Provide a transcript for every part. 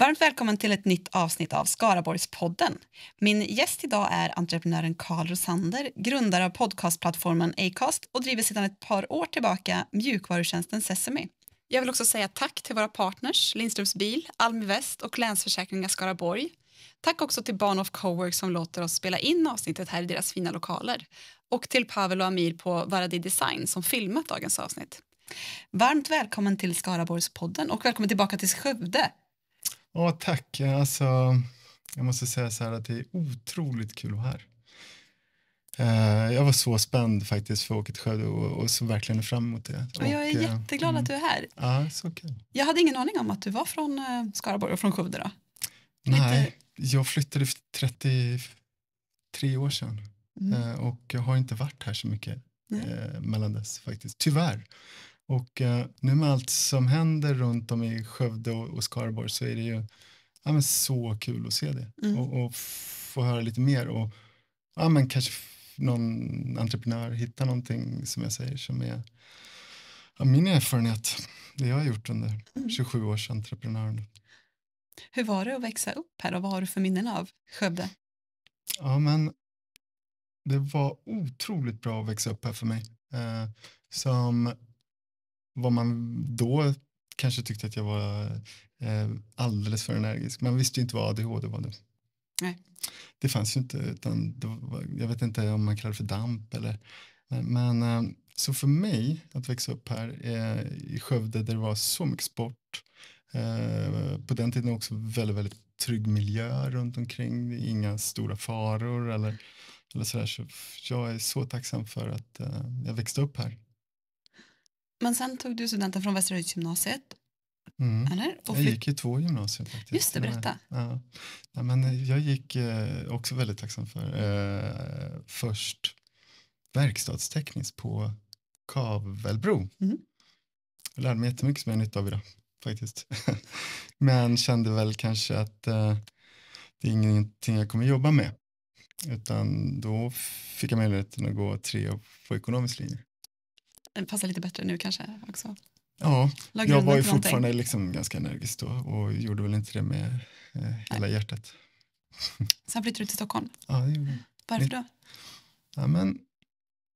Varmt välkommen till ett nytt avsnitt av Skaraborgspodden. Min gäst idag är entreprenören Karl Rosander, grundare av podcastplattformen Acast och driver sedan ett par år tillbaka mjukvarutjänsten Sesame. Jag vill också säga tack till våra partners Lindströms Bil, Almi Väst och Länsförsäkringar Skaraborg. Tack också till Barn of Cowork som låter oss spela in avsnittet här i deras fina lokaler och till Pavel och Amir på Varadi Design som filmat dagens avsnitt. Varmt välkommen till Skaraborgspodden och välkommen tillbaka till Skövde Ja, tack. Alltså, jag måste säga så här att det är otroligt kul att vara här. Eh, jag var så spänd faktiskt för att åka till Skövde och, och så verkligen fram emot det. Och jag är och, eh, jätteglad mm. att du är här. Ja, så kul. Jag hade ingen aning om att du var från eh, Skaraborg och från Skövde då? Nej, Lite... jag flyttade för 33 år sedan mm. och jag har inte varit här så mycket Nej. mellan dess faktiskt, tyvärr. Och eh, nu med allt som händer runt om i Skövde och, och Skaraborg så är det ju ja, men så kul att se det mm. och, och, få höra lite mer och ja, men kanske någon entreprenör hittar någonting som jag säger som är ja, min erfarenhet, det jag har gjort under 27 mm. års entreprenörande. Hur var det att växa upp här och vad har du för minnen av Skövde? Ja, men det var otroligt bra att växa upp här för mig. Eh, som vad man då kanske tyckte att jag var eh, alldeles för energisk. Man visste ju inte vad ADHD var då. Nej. Det fanns ju inte, utan var, jag vet inte om man kallar det för damp eller men, men eh, så för mig att växa upp här eh, i Skövde där det var så mycket sport eh, på den tiden också väldigt, väldigt trygg miljö runt omkring, inga stora faror eller, eller sådär. Så jag är så tacksam för att eh, jag växte upp här. Men sen tog du studenten från Västerhöjdsgymnasiet. Mm. Eller? jag gick i två gymnasier faktiskt. Just det, berätta. Ja. ja. men jag gick eh, också väldigt tacksam för eh, först verkstadstekniskt på Kavelbro. Mm. Jag lärde mig jättemycket som jag har nytta av idag faktiskt. men kände väl kanske att eh, det är ingenting jag kommer jobba med. Utan då fick jag möjligheten att gå tre och på ekonomisk linje. Den eh, passar lite bättre nu kanske också. Ja, Lager jag var ju fortfarande liksom ganska energisk då och gjorde väl inte det med eh, hela Nej. hjärtat. Sen flyttade du till Stockholm. Ja, det Varför då? Ja, men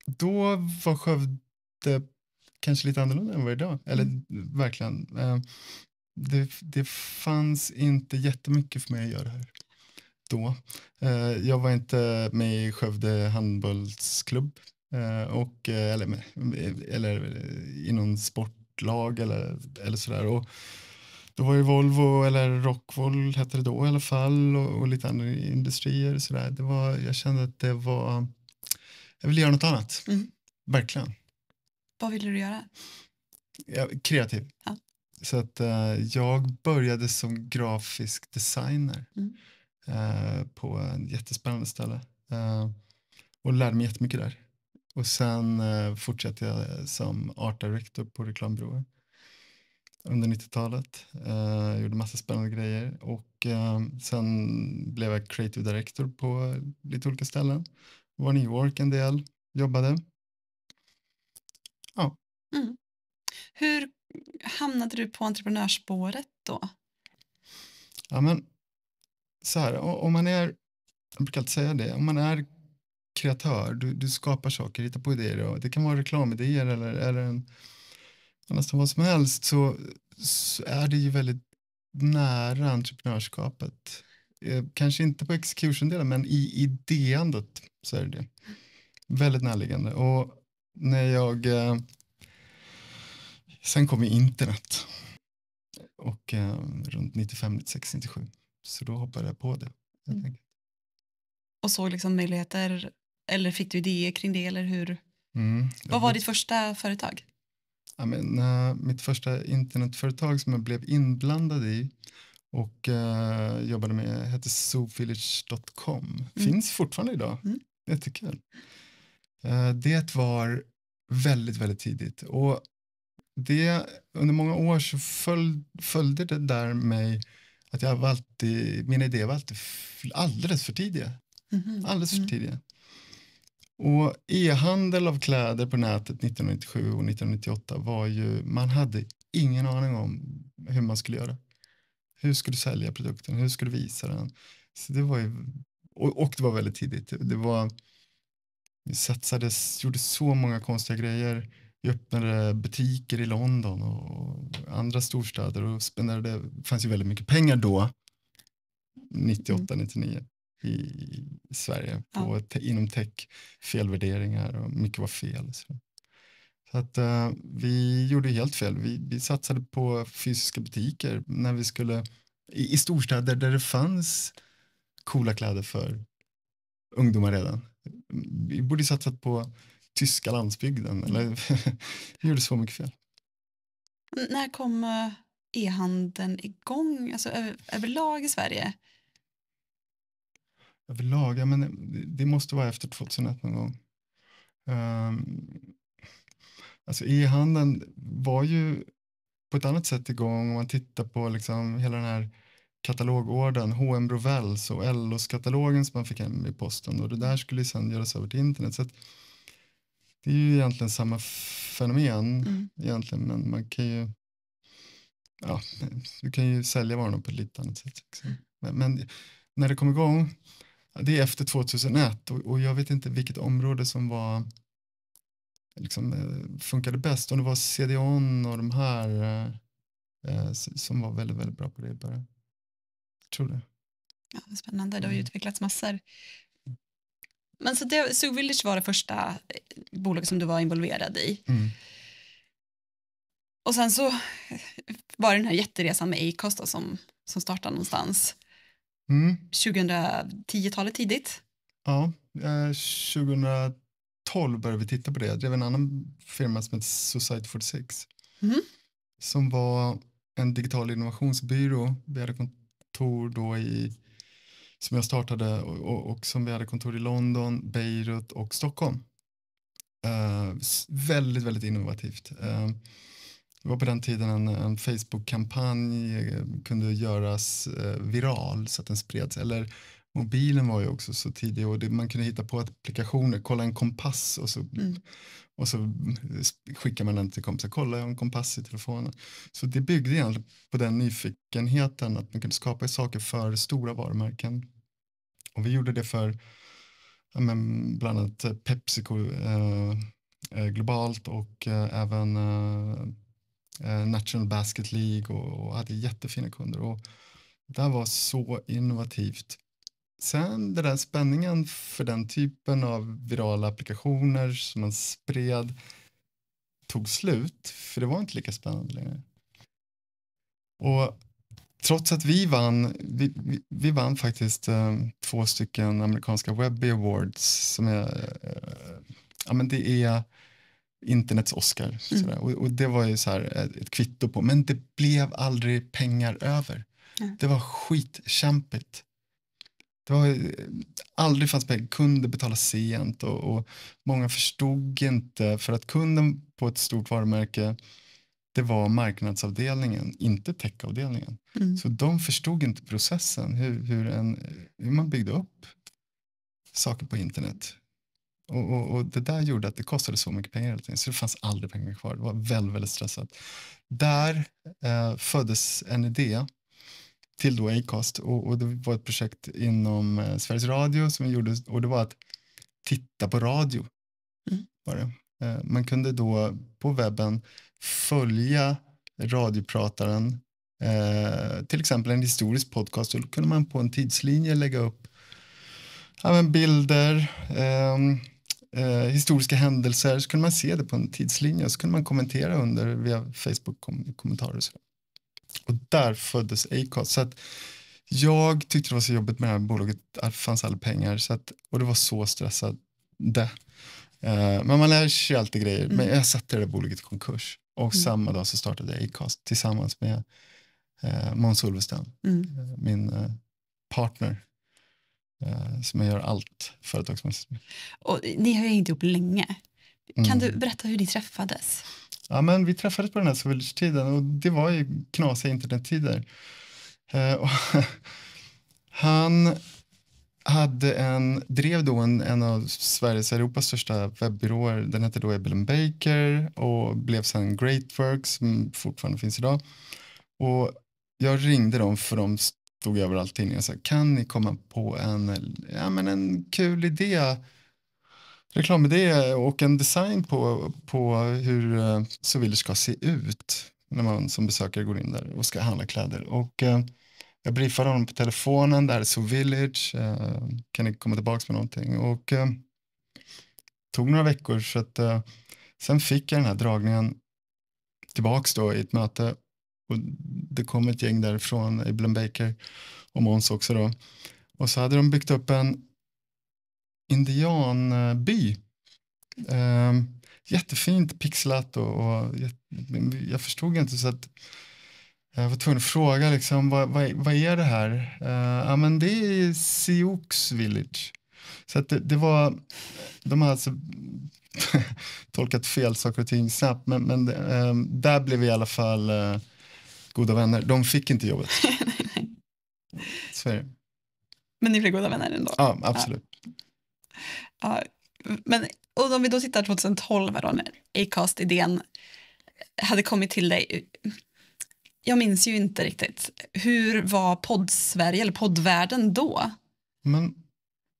då var Skövde kanske lite annorlunda än vad det idag. Eller mm. verkligen. Eh, det, det fanns inte jättemycket för mig att göra här då. Eh, jag var inte med i Skövde handbollsklubb Eh, och, eh, eller, eh, eller i någon sportlag eller, eller sådär. Och då var ju Volvo, eller Rockwool hette det då i alla fall, och, och lite andra industrier. Och sådär. Det var, jag kände att det var, jag ville göra något annat, mm. verkligen. Vad ville du göra? Ja, kreativ. Ja. Så att uh, jag började som grafisk designer mm. uh, på en jättespännande ställe uh, och lärde mig jättemycket där. Och sen eh, fortsatte jag som art director på reklambyråer under 90-talet. Eh, gjorde massa spännande grejer och eh, sen blev jag creative director på lite olika ställen. Var i New York en del, jobbade. Ja. Mm. Hur hamnade du på entreprenörsspåret då? Ja, men så här, om man är, jag brukar alltid säga det, om man är kreatör, du, du skapar saker, hittar på idéer. Och det kan vara reklamidéer eller, eller en, nästan vad som helst. Så, så är det ju väldigt nära entreprenörskapet. Eh, kanske inte på execution-delen, men i idéandet så är det det. Väldigt närliggande. Och när jag... Eh, sen kom ju internet. Och eh, runt 95, 96, 97. Så då hoppade jag på det. Mm. Och såg liksom möjligheter eller fick du idéer kring det? Eller hur? Mm, Vad var ditt första företag? Ja, men, uh, mitt första internetföretag som jag blev inblandad i och uh, jobbade med hette zoovillage.com. Mm. Finns fortfarande idag. Mm. Jättekul. Uh, det var väldigt, väldigt tidigt. Och det, under många år så följ, följde det där mig att jag var alltid, mina idéer var alltid alldeles för tidiga. Mm -hmm. Alldeles för mm. tidiga. Och e-handel av kläder på nätet 1997 och 1998 var ju, man hade ingen aning om hur man skulle göra. Hur skulle du sälja produkten? Hur skulle du visa den? Så det var ju, och, och, det var väldigt tidigt. Det var, vi satsades, gjorde så många konstiga grejer. Vi öppnade butiker i London och andra storstäder och spenderade, det fanns ju väldigt mycket pengar då, 98, mm. 99 i Sverige på, ja. inom tech, felvärderingar och mycket var fel. Så. Så att, uh, vi gjorde helt fel. Vi, vi, satsade på fysiska butiker när vi skulle i, i storstäder där det fanns coola kläder för ungdomar redan. Vi borde satsat på tyska landsbygden. Eller, vi gjorde så mycket fel. När kom eh, e-handeln igång alltså över, överlag i Sverige? överlag, ja, men det måste vara efter 2001 någon gång. Um, alltså e-handeln var ju på ett annat sätt igång om man tittar på liksom hela den här katalogorden, H&M Brovells och ellos katalogen som man fick hem i posten och det där skulle ju sen göras över till internet. Så det är ju egentligen samma fenomen mm. egentligen men man kan ju ja, du kan ju sälja varorna på ett lite annat sätt. Liksom. Men, men när det kom igång det är efter 2001 och, och, jag vet inte vilket område som var liksom, eh, funkade bäst, om det var CDON och de här eh, eh som var väldigt, väldigt bra på det i början. Tror det. Ja, spännande, det har ju mm. utvecklats massor. Men så det, Zoo Village var det första eh, bolaget som du var involverad i. Mm. Och sen så var det den här jätteresan med Acast som, som startade någonstans Mm. 2010-talet tidigt. Ja, eh, 2012 började vi titta på det. Jag drev en annan firma som heter Society 46 mm. som var en digital innovationsbyrå. Vi hade kontor då i som jag startade och, och, och som vi hade kontor i London, Beirut och Stockholm. Eh, väldigt, väldigt innovativt. Eh, det var på den tiden en, en Facebook-kampanj eh, kunde göras eh, viral så att den spreds. Eller mobilen var ju också så tidig och det, man kunde hitta på applikationer, kolla en kompass och så, mm. och så eh, skickar man den till kompisar, kolla jag har en kompass i telefonen. Så det byggde egentligen på den nyfikenheten att man kunde skapa saker för stora varumärken. Och vi gjorde det för men bland annat Pepsico eh, globalt och eh, även eh, Eh, National Basket League och, och hade jättefina kunder. Och det här var så innovativt. Sen den där spänningen för den typen av virala applikationer som man spred tog slut, för det var inte lika spännande längre. Och trots att vi vann, vi, vi, vi vann faktiskt eh, två stycken amerikanska Webby Awards som är, eh, ja men det är internets Oscar. Mm. Och, och, det var ju så här eh, ett kvitto på, men det blev aldrig pengar över. Mm. Det var skitkämpigt. Det var, eh, aldrig fanns pengar, Kunde betala sent och, och, många förstod inte för att kunden på ett stort varumärke det var marknadsavdelningen, inte techavdelningen. Mm. Så de förstod inte processen, hur, hur, en, eh, hur man byggde upp saker på internet och, och, och, det där gjorde att det kostade så mycket pengar hela så det fanns aldrig pengar kvar. Det var väldigt, väldigt stressat. Där eh, föddes en idé till då Acast och, och, det var ett projekt inom eh, Sveriges Radio som vi gjorde och det var att titta på radio. Mm. Var det. Eh, man kunde då på webben följa radioprataren, eh, till exempel en historisk podcast, och då kunde man på en tidslinje lägga upp ja, bilder, ehm, eh, historiska händelser så kunde man se det på en tidslinje så kunde man kommentera under via Facebook-kommentarer. Och, så. och där föddes Acast. Så att jag tyckte det var så jobbigt med det här bolaget, det fanns alla pengar så att, och det var så stressande. Eh, men man lär sig alltid grejer. Mm. Men jag satte det där bolaget i konkurs och mm. samma dag så startade jag Acast tillsammans med eh, Måns Ulvestam, mm. Eh, min eh, partner Eh, som jag gör allt företagsmässigt. Och ni har ju hängt ihop länge. Kan mm. du berätta hur ni träffades? Ja, men vi träffades på den här Swedish-tiden och det var ju knasiga internettider. Eh, han hade en, drev då en, en av Sveriges Europas största webbyråer. Den hette då Ebel Baker och blev sen Greatwork som fortfarande finns idag. Och jag ringde dem för de tog över allting. Jag sa, kan ni komma på en, ja, men en kul idé, reklamidé och en design på, på hur eh, Soviler ska se ut när man som besökare går in där och ska handla kläder. Och, eh, jag briefade honom på telefonen, det här är So Village, eh, kan ni komma tillbaka med någonting? Och eh, tog några veckor så att eh, sen fick jag den här dragningen tillbaka då i ett möte och det kom ett gäng därifrån, Iblen Baker och Måns också då. Och så hade de byggt upp en indianby. Um, jättefint pixlat och, och jag förstod inte så att jag var tvungen att fråga liksom, vad, vad, vad är det här? Uh, ja men det är Sioux Village. Så att det, det var, de har alltså tolkat fel saker och ting snabbt men, men um, där blev i alla fall uh, goda vänner, de fick inte jobbet. Så är det. Men ni blev goda vänner ändå? Ja, absolut. Ja. ja. Men, och om vi då tittar 2012 då, när Acast-idén hade kommit till dig. Jag minns ju inte riktigt. Hur var poddsverige eller poddvärlden då? Men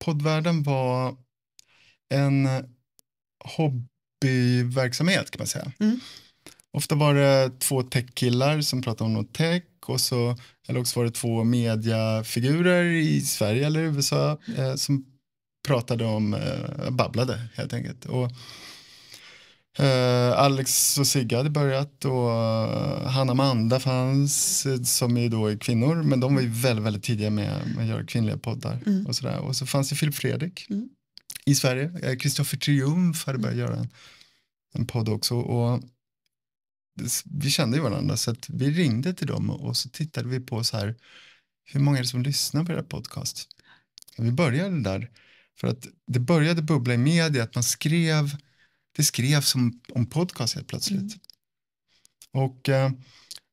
poddvärlden var en hobbyverksamhet kan man säga. Mm ofta var det två techkillar som pratade om något tech och så, eller också var det två mediafigurer i Sverige eller USA eh, som pratade om, eh, babblade helt enkelt. Och, eh, Alex och Sigge hade börjat och eh, Hanna Manda fanns eh, som ju då är kvinnor men de var ju väldigt, väldigt tidiga med, med att göra kvinnliga poddar mm. och sådär. Och så fanns det Filip Fredrik mm. i Sverige. Kristoffer eh, Triumf hade börjat göra en, en podd också. Och, vi kände ju varandra så att vi ringde till dem och så tittade vi på så här hur många är det som lyssnar på era podcast? vi började där för att det började bubbla i media att man skrev det skrevs om, om podcast helt plötsligt. Mm. Och eh,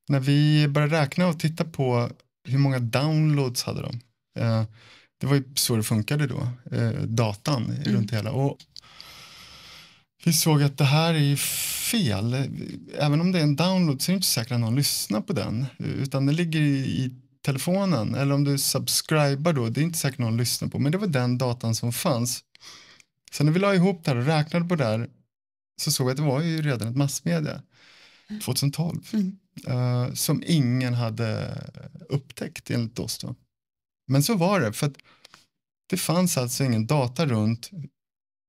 när vi började räkna och titta på hur många downloads hade de? Eh, det var ju så det funkade då, eh, datan mm. runt hela. Och vi såg att det här är fel. Även om det är en download så är det inte säkert att någon lyssnar på den. Utan den ligger i telefonen. Eller om du subscribar då, det är inte säkert någon lyssnar på. Men det var den datan som fanns. Sen när vi la ihop det här och räknade på det här så såg vi att det var ju redan ett massmedia 2012. Mm. Uh, som ingen hade upptäckt enligt oss då. Men så var det, för att det fanns alltså ingen data runt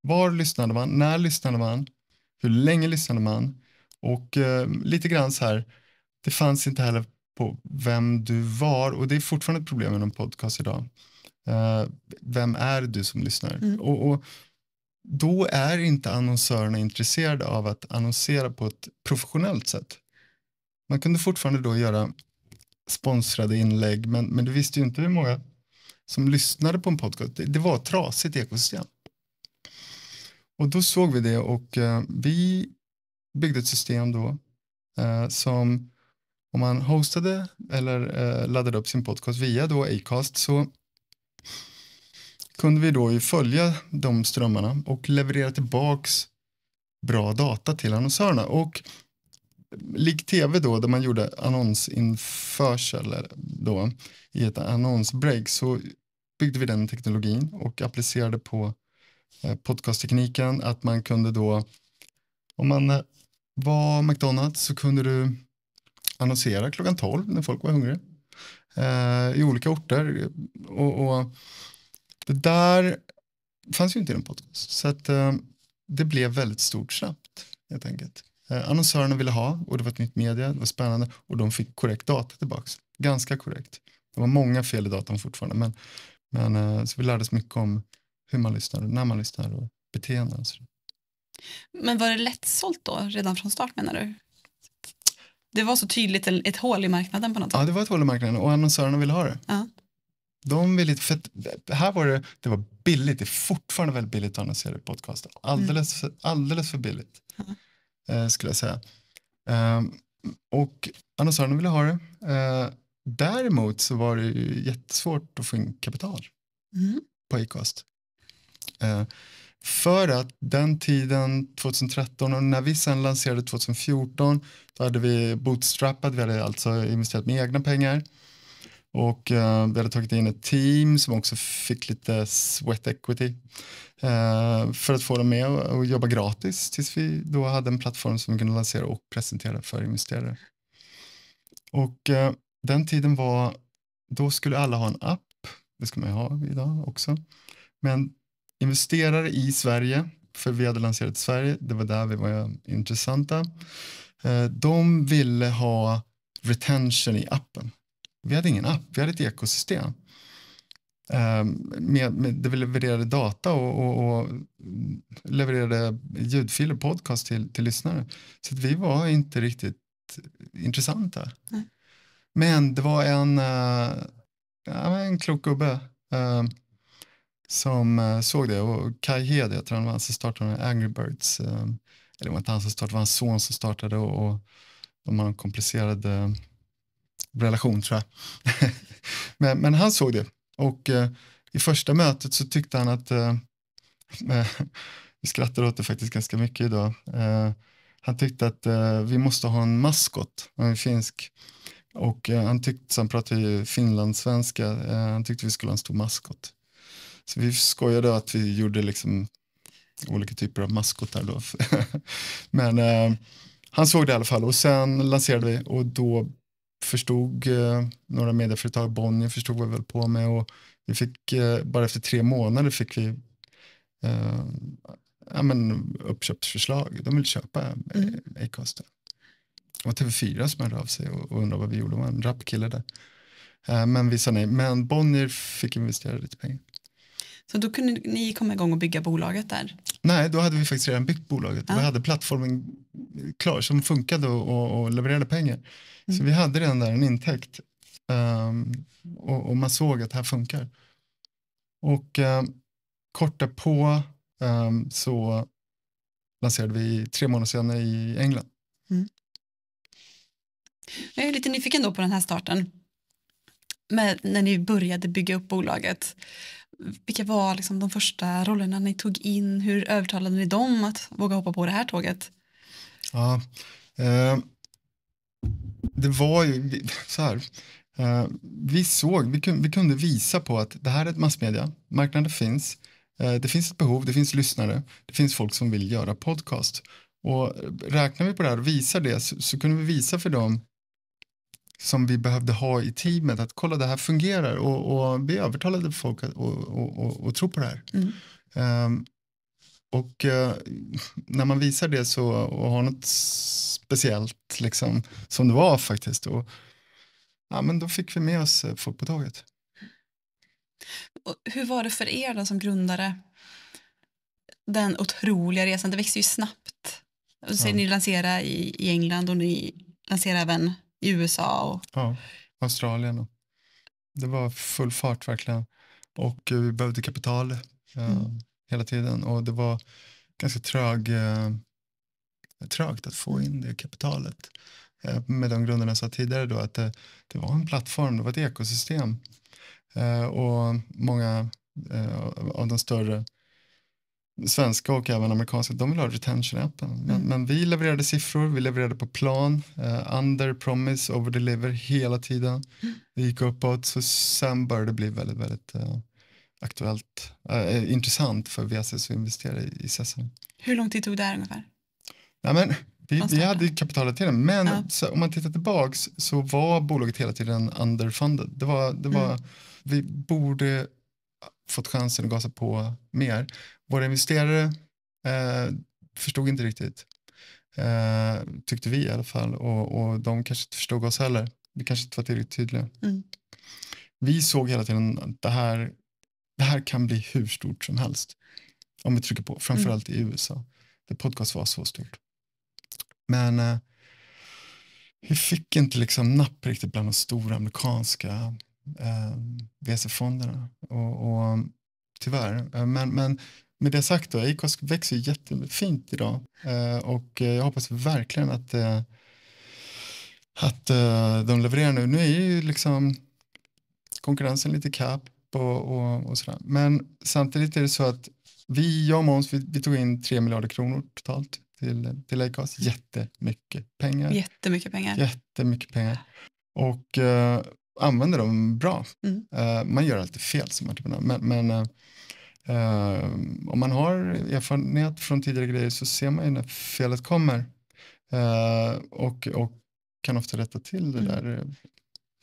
var lyssnade man? När lyssnade man? Hur länge lyssnade man? Och eh, lite grann så här, det fanns inte heller på vem du var och det är fortfarande ett problem inom podcast idag. Eh, vem är du som lyssnar? Mm. Och, och, då är inte annonsörerna intresserade av att annonsera på ett professionellt sätt. Man kunde fortfarande då göra sponsrade inlägg men, men du visste ju inte hur många som lyssnade på en podcast. Det, det var ett trasigt ekosystem. Och då såg vi det och eh, vi byggde ett system då eh, som om man hostade eller eh, laddade upp sin podcast via då Acast så kunde vi då följa de strömmarna och leverera tillbaks bra data till annonsörerna. Och lik tv då, där man gjorde annonsinförsel då, i ett annonsbreak, så byggde vi den teknologin och applicerade på Eh, podcasttekniken, att man kunde då, om man eh, var McDonalds så kunde du annonsera klockan 12 när folk var hungriga eh, i olika orter. Och, och, det där fanns ju inte i en podcast. Så att, det blev väldigt stort snabbt helt enkelt. annonsörerna ville ha och det var ett nytt media, det var spännande och de fick korrekt data tillbaks. Ganska korrekt. Det var många fel i datan fortfarande men, men så vi lärde oss mycket om hur man lyssnar, när man lyssnar och beteenden. Men var det lättsålt då, redan från start menar du? Det var så tydligt ett hål i marknaden på något sätt. Ja, det var ett hål i marknaden och annonsörerna ville ha det. Ja. De ville, för här var det, det var billigt, det är fortfarande väldigt billigt att annonsera i podcast. Alldeles, mm. alldeles för billigt ja. Eh, skulle jag säga. Ehm, och annonsörerna ville ha det. Eh, däremot så var det ju jättesvårt att få in kapital mm. på Acast. Eh, för att den tiden, 2013 och när vi sen lanserade 2014, då hade vi bootstrappat, vi hade alltså investerat med egna pengar. Och eh, vi hade tagit in ett team som också fick lite sweat equity eh, för att få dem med och, och, jobba gratis tills vi då hade en plattform som vi kunde lansera och presentera för investerare. Och eh, den tiden var, då skulle alla ha en app, det ska man ju ha idag också, men investerare i Sverige, för vi hade lanserat Sverige, det var där vi var intressanta. Eh, de ville ha retention i appen. Vi hade ingen app, vi hade ett ekosystem. Eh, med, med, där vi levererade data och, och, och levererade ljudfiler, podcast till, till lyssnare. Så vi var inte riktigt intressanta. Nej. Men det var en, eh, en klok gubbe som eh, såg det och Kai Hed, jag tror han var han som startade Angry Birds, eh, eller var inte han som startade, det var hans son som startade och, de har en komplicerad eh, relation tror jag. men, men, han såg det och i första mötet så tyckte han att vi skrattade åt det faktiskt ganska mycket idag. han tyckte att eh, vi måste ha en maskot, en finsk. Och eh, han tyckte, så han pratade ju finlandssvenska, han tyckte vi skulle ha en stor maskot. Så vi skojade att vi gjorde liksom olika typer av maskotar då. Men eh, han såg det i alla fall och sen lanserade vi och då förstod eh, några medieföretag, Bonnier förstod vad vi höll på med och vi fick, eh, bara efter tre månader fick vi eh, ja, men uppköpsförslag. De vill köpa mm. Acast. Och TV4 som hörde av sig och, och undrade vad vi gjorde, det var en rappkille där. Eh, men vi sa nej, men Bonnier fick investera lite pengar. Så då kunde ni komma igång och bygga bolaget där? Nej, då hade vi faktiskt redan byggt bolaget. Ja. Vi hade plattformen klar som funkade och, och, levererade pengar. Mm. Så vi hade redan där en intäkt um, och, och, man såg att det här funkar. Och um, kort därpå um, så lanserade vi tre månader senare i England. Mm. Jag är lite nyfiken då på den här starten. med när ni började bygga upp bolaget vilka var liksom de första rollerna ni tog in? Hur övertalade ni dem att våga hoppa på det här tåget? Ja, eh, det var ju så här. Eh, vi såg, vi kunde, vi kunde, visa på att det här är ett massmedia, marknaden finns, eh, det finns ett behov, det finns lyssnare, det finns folk som vill göra podcast. Och räknar vi på det här och visar det så, så kunde vi visa för dem som vi behövde ha i teamet. Att kolla, det här fungerar och, och vi övertalade folk att och, och, och tro på det här. Mm. Um, och uh, när man visar det så och har något speciellt liksom, som det var faktiskt, då, ja, men då fick vi med oss eh, folk på tåget. Hur var det för er då som grundare? Den otroliga resan, det växer ju snabbt. Och sen ja. ni lansera i, i England och ni lanserar även i USA. Och... Ja, Australien. Det var full fart verkligen. Och eh, vi behövde kapital eh, mm. hela tiden och det var ganska trög, eh, trögt att få in det kapitalet. Eh, med de grunderna jag sa tidigare då att det, eh, det var en plattform, det var ett ekosystem. Eh, och många av de större svenska och även amerikanska, de vill ha retention-appen. Men, mm. men, vi levererade siffror, vi levererade på plan, uh, under promise, over deliver hela tiden. Det gick uppåt, så sen började det bli väldigt, väldigt uh, aktuellt, uh, intressant för VSS att investera i, i CSN. Hur lång tid tog det här ungefär? Ja, men, vi, vi hade kapitalet till den, men ja. så, om man tittar tillbaks så var bolaget hela tiden underfunded. Det var, det mm. var, mm. Vi borde fått chansen att gasa på mer. Våra investerare eh, förstod inte riktigt, eh, tyckte vi i alla fall, och, och de kanske inte förstod oss heller. Vi kanske inte var tillräckligt tydliga. Mm. Vi såg hela tiden att det här, det här kan bli hur stort som helst om vi trycker på, framförallt mm. i USA. Där podcast var så stort. Men eh, vi fick inte liksom napp riktigt bland de stora amerikanska eh, VC-fonderna. Och, och, tyvärr, eh, men, men med det sagt då, Acast växer jättefint idag eh, och jag hoppas verkligen att, eh, att eh, de levererar nu. Nu är ju liksom konkurrensen lite kapp och, och, och sådär. Men samtidigt är det så att vi, jag och Måns, vi, vi tog in 3 miljarder kronor totalt till, till Acast. Jättemycket pengar. Jättemycket pengar. Jättemycket pengar. Och eh, använder dem bra. Mm. Uh, man gör alltid fel som entreprenör, men, men uh, om man har erfarenhet från tidigare grejer så ser man ju när felet kommer och, och kan ofta rätta till det mm. där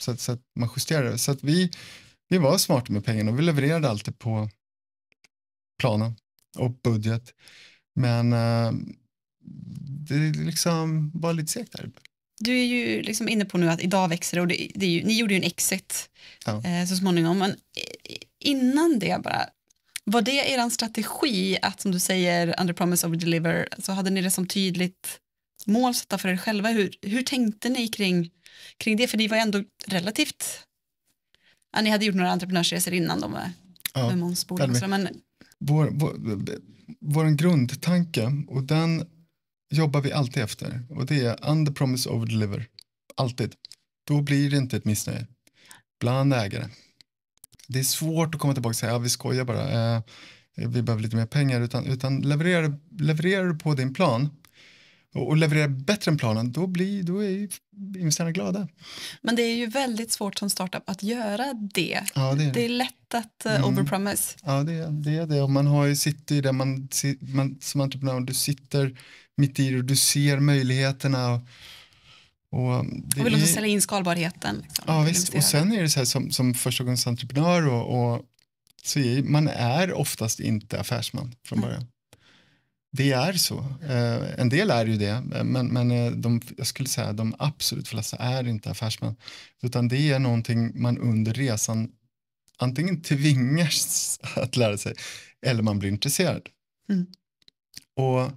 så att, så att, man justerar det. Så att vi, vi var smarta med pengarna och vi levererade alltid på planen och budget. Men det liksom var lite segt där du är ju liksom inne på nu att idag växer det och det, det ju, ni gjorde ju en exit ja. Eh, så småningom. Men innan det bara, var det er strategi att som du säger, under promise over deliver, så alltså hade ni det som tydligt mål satta för er själva? Hur, hur tänkte ni kring, kring det? För ni var ju ändå relativt, ja, ni hade gjort några entreprenörsresor innan de med, ja, med Måns Men... Vår, vår, vår grundtanke och den jobbar vi alltid efter och det är under promise over deliver. Alltid. Då blir det inte ett missnöje bland ägare. Det är svårt att komma tillbaka och säga att ja, vi skojar bara, eh, vi behöver lite mer pengar, utan, utan levererar, levererar du på din plan och, levererar bättre än planen, då, blir, då är ju investerarna glada. Men det är ju väldigt svårt som startup att göra det. Ja, det, är det. det är lätt att uh, mm. overpromise. Ja, det, det är det. Och man har ju, sitter ju där man, man som entreprenör, du sitter mitt i det och du ser möjligheterna. Och det och vill också sälja in skalbarheten. Liksom, ja, visst. Och sen är det så här som, som förstagångsentreprenör och, och så är, man är oftast inte affärsman från början. Det är så. Eh, en del är ju det, men, men eh, de, jag skulle säga de absolut flesta är inte affärsmän. Utan det är någonting man under resan antingen tvingas att lära sig eller man blir intresserad. Mm. Och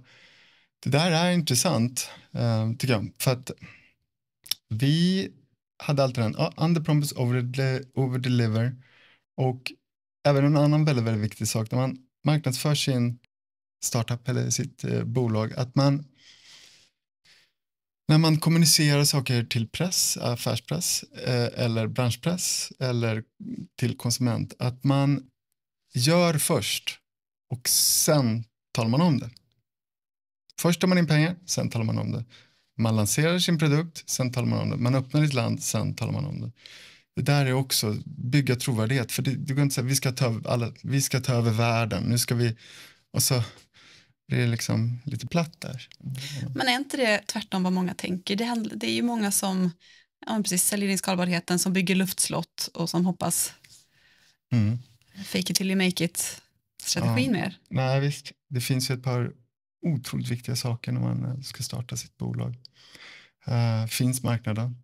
det där är intressant, eh, tycker jag. För att vi hade alltid den, uh, ah, underpromise, overdeliver. Och även en annan väldigt, väldigt viktig sak när man marknadsför sin startup eller sitt eh, bolag, att man när man kommunicerar saker till press, affärspress eh, eller branschpress eller till konsument, att man gör först och sen talar man om det. Först tar man in pengar, sen talar man om det. Man lanserar sin produkt, sen talar man om det. Man öppnar ett land, sen talar man om det. Det där är också bygga trovärdighet. För det, det går inte att säga vi ska, ta över alla, vi ska ta över världen, nu ska vi... Och så blir det liksom lite platt där. Men är inte det tvärtom vad många tänker? Det, handl, det är ju många som ja, precis, säljer in skalbarheten, som bygger luftslott och som hoppas mm. fake it till you make it strategin ja. mer. Nej, visst. Det finns ju ett par otroligt viktiga saker när man eh, ska starta sitt bolag. Uh, finns marknaden?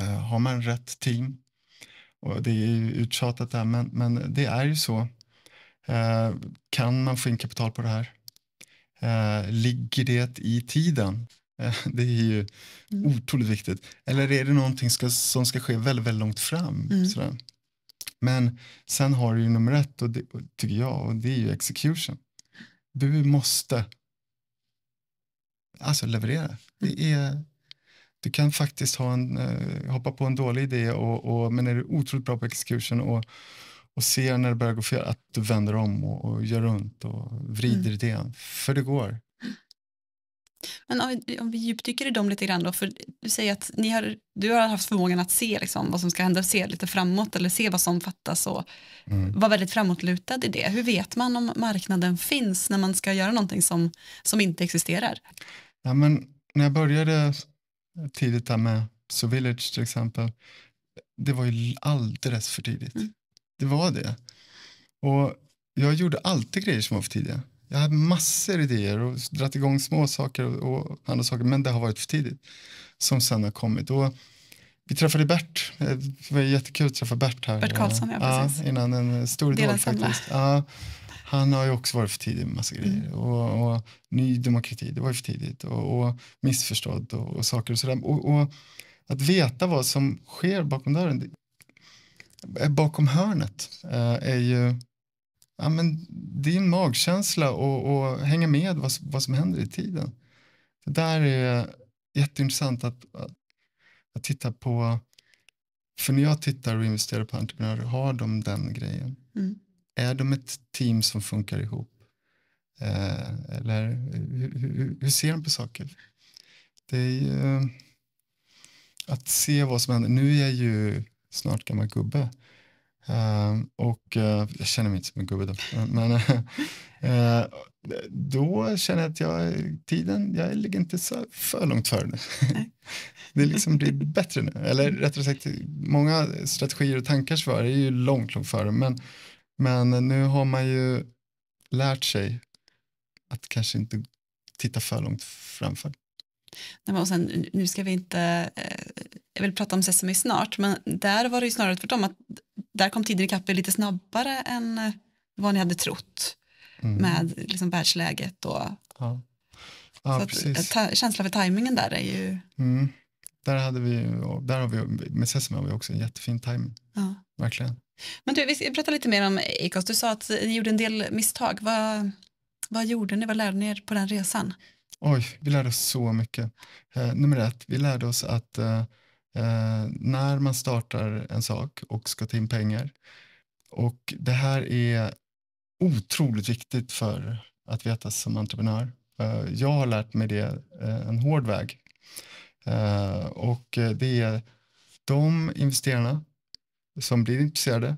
Uh, har man rätt team? Och det är ju uttjatat där, men, men det är ju så. Uh, kan man få in kapital på det här? ligger det i tiden? det är ju mm. otroligt viktigt. Eller är det någonting ska, som ska ske väldigt, väldigt långt fram? Mm. Sådär. Men sen har du ju nummer ett, och det, tycker jag, och det är ju execution. Du måste alltså leverera. Det mm. är, du kan faktiskt ha en, eh, hoppa på en dålig idé, och, och men är du otroligt bra på execution och, och ser när det börjar gå fel att du vänder om och, och gör runt och vrider mm. idén. För det går. Men om vi, om vi djupdyker i dem lite grann då, för du säger att ni har, du har haft förmågan att se liksom vad som ska hända, se lite framåt eller se vad som fattas och mm. vara väldigt framåtlutad i det. Hur vet man om marknaden finns när man ska göra någonting som, som inte existerar? Ja, men när jag började tidigt där med So Village till exempel, det var ju alldeles för tidigt. Mm. Det var det. Och jag gjorde alltid grejer som var för tidiga. Jag har massor idéer och dratt igång små saker och, andra saker, men det har varit för tidigt som sen har kommit. Och vi träffade Bert, eh, det var jättekul att träffa Bert här. Bert Karlsson, ja, ja precis. innan en eh, stor idol faktiskt. Ja, han har ju också varit för tidig med massa mm. grejer. Mm. Och, och, Ny Demokrati, det var ju för tidigt. Och, och missförstådd och, och saker och sådär. Och, och, att veta vad som sker bakom dörren, bakom hörnet, eh, är ju ja, men din magkänsla och, och hänga med vad, vad som händer i tiden. Det där är jätteintressant att, att, att titta på. För när jag tittar och investerar på entreprenörer, har de den grejen? Mm. Är de ett team som funkar ihop? Eh, eller hur, hur, hur, ser de på saker? Det är ju... Eh, att se vad som händer. Nu är jag ju snart gammal gubbe Ehm, och eh, jag känner mig inte som en gubbe då. Eh, men, eh, då känner jag att jag, tiden, jag ligger inte så för långt före nu. Det liksom blir bättre nu. Eller rättare sagt, många strategier och tankar svar är ju långt, långt före. Men, men nu har man ju lärt sig att kanske inte titta för långt framför och sen, nu ska vi inte, eh, jag vill prata om Sesame snart, men där var det ju snarare tvärtom att där kom tiden ikapp lite snabbare än eh, vad ni hade trott mm. med liksom världsläget och ja. Ja, så att, eh, ta, känslan för tajmingen där är ju mm. Där, hade vi, där har vi, med Sesame har vi också en jättefin tajming, Ja. Verkligen. Men du, vi ska prata lite mer om Acast. Du sa att ni gjorde en del misstag. Vad, vad gjorde ni? Vad lärde ni er på den resan? Oj, vi lärde oss så mycket. Eh, nummer ett, vi lärde oss att eh, eh, när man startar en sak och ska ta in pengar och det här är otroligt viktigt för att veta som entreprenör. Eh, jag har lärt mig det eh, en hård väg och det är de investerarna som blir intresserade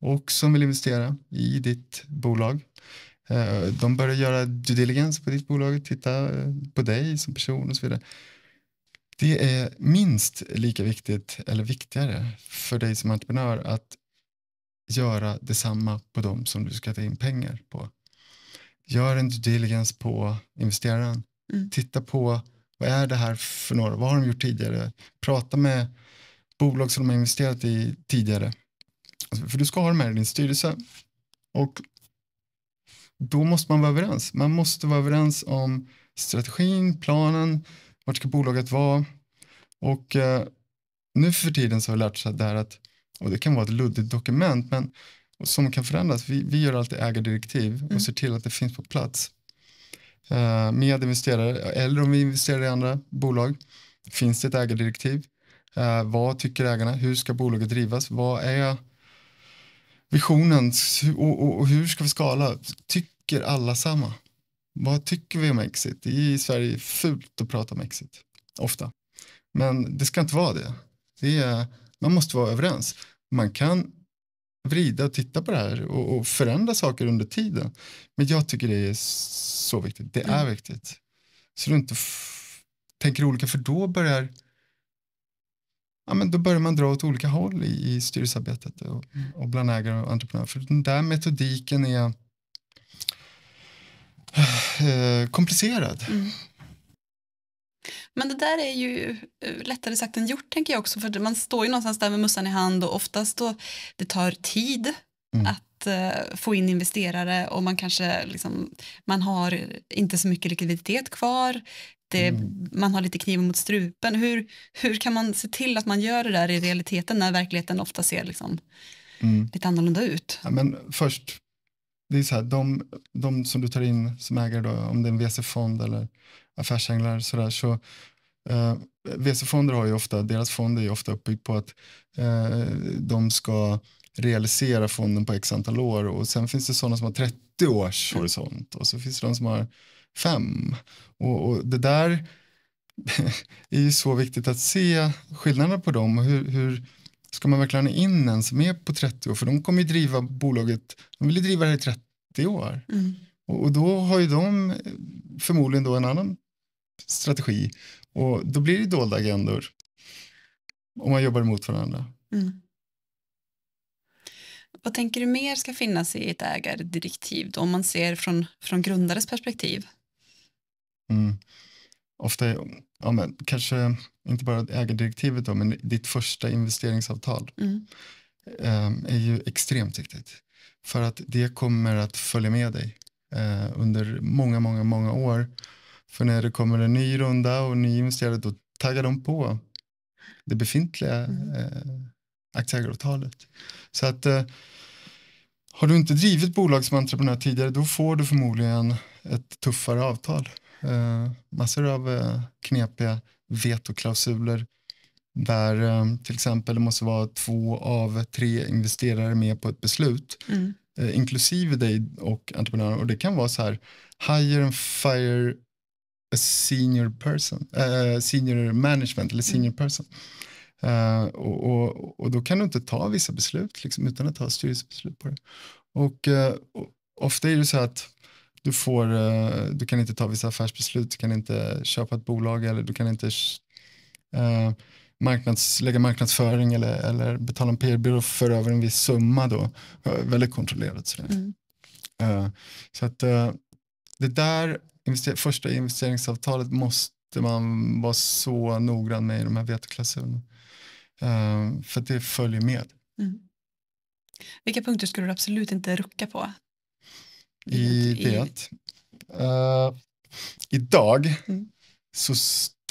och som vill investera i ditt bolag Eh, de börjar göra due diligence på ditt bolag, titta eh, på dig som person och så vidare. Det är minst lika viktigt, eller viktigare, för dig som entreprenör att göra detsamma på dem som du ska ta in pengar på. Gör en due diligence på investeraren. Mm. Titta på vad är det här för några, vad har de gjort tidigare? Prata med bolag som de har investerat i tidigare. Alltså, för du ska ha dem här i din styrelse och då måste man vara överens. Man måste vara överens om strategin, planen, vart ska bolaget vara och eh, nu för tiden så har jag lärt sig där att, och det kan vara ett luddigt dokument, men som kan förändras. Vi, vi gör alltid ägardirektiv och mm. ser till att det finns på plats eh, med investerare eller om vi investerar i andra bolag. Finns det ett ägardirektiv? Eh, vad tycker ägarna? Hur ska bolaget drivas? Vad är visionen och, och, och, hur ska vi skala? Tycker alla samma? Vad tycker vi om exit? Det är i Sverige fult att prata om exit, ofta. Men det ska inte vara det. det är, man måste vara överens. Man kan vrida och titta på det här och, och förändra saker under tiden. Men jag tycker det är så viktigt. Det är mm. viktigt. Så du inte tänker olika, för då börjar ja, men då börjar man dra åt olika håll i, i styrelsearbetet och, och bland ägare och entreprenörer. För den där metodiken är eh, komplicerad. Mm. Men det där är ju eh, lättare sagt än gjort tänker jag också för man står ju någonstans där med mössan i hand och oftast då det tar tid mm. att eh, få in investerare och man kanske liksom, man har inte så mycket likviditet kvar det, mm. man har lite kniven mot strupen. Hur, hur kan man se till att man gör det där i realiteten när verkligheten ofta ser liksom mm. lite annorlunda ut? Ja, men först, det är så här, de, de som du tar in som ägare, då, om det är en VC-fond eller affärsänglar, så, där, så eh, VC-fonder har ju ofta, deras fond är ju ofta uppbyggd på att eh, de ska realisera fonden på x antal år och sen finns det sådana som har 30 års horisont och så finns det de som har fem. Och, och det där är ju så viktigt att se skillnaderna på dem och hur, hur ska man verkligen ha in en som är på 30 år? För de kommer ju driva bolaget, de vill ju driva det i 30 år. Mm. Och, och, då har ju de eh, förmodligen då en annan strategi och då blir det dolda agendor om man jobbar emot varandra. Mm. Vad tänker du mer ska finnas i ett ägardirektiv då, om man ser från, från grundares perspektiv? Mm. Ofta, ja, men, kanske inte bara ägardirektivet då, men ditt första investeringsavtal mm. eh, är ju extremt viktigt. För att det kommer att följa med dig eh, under många, många, många år. För när det kommer en ny runda och ny investerare, då taggar de på det befintliga mm. eh, aktieägaravtalet. Så att eh, har du inte drivit bolag som entreprenör tidigare, då får du förmodligen ett tuffare avtal Eh, massor av eh, knepiga vetoklausuler där eh, till exempel det måste vara två av tre investerare med på ett beslut mm. inklusive dig och entreprenören och det kan vara så här hire and fire a senior person, äh, senior management eller senior mm. person. Äh, och, och, och, då kan du inte ta vissa beslut liksom, utan att ta styrelsebeslut på det. Och, och ofta är det så här att du, får, eh, du kan inte ta vissa affärsbeslut, du kan inte köpa ett bolag eller du kan inte eh, marknads, lägga marknadsföring eller, eller betala en PR-byrå för över en viss summa då. Eh, väldigt kontrollerat. Sådär. Mm. Eh, så att eh, det där invester första investeringsavtalet måste man vara så noggrann med i de här vetoklausulerna. Eh, för att det följer med. Mm. Vilka punkter skulle du absolut inte rucka på? I det. Uh, idag, mm. så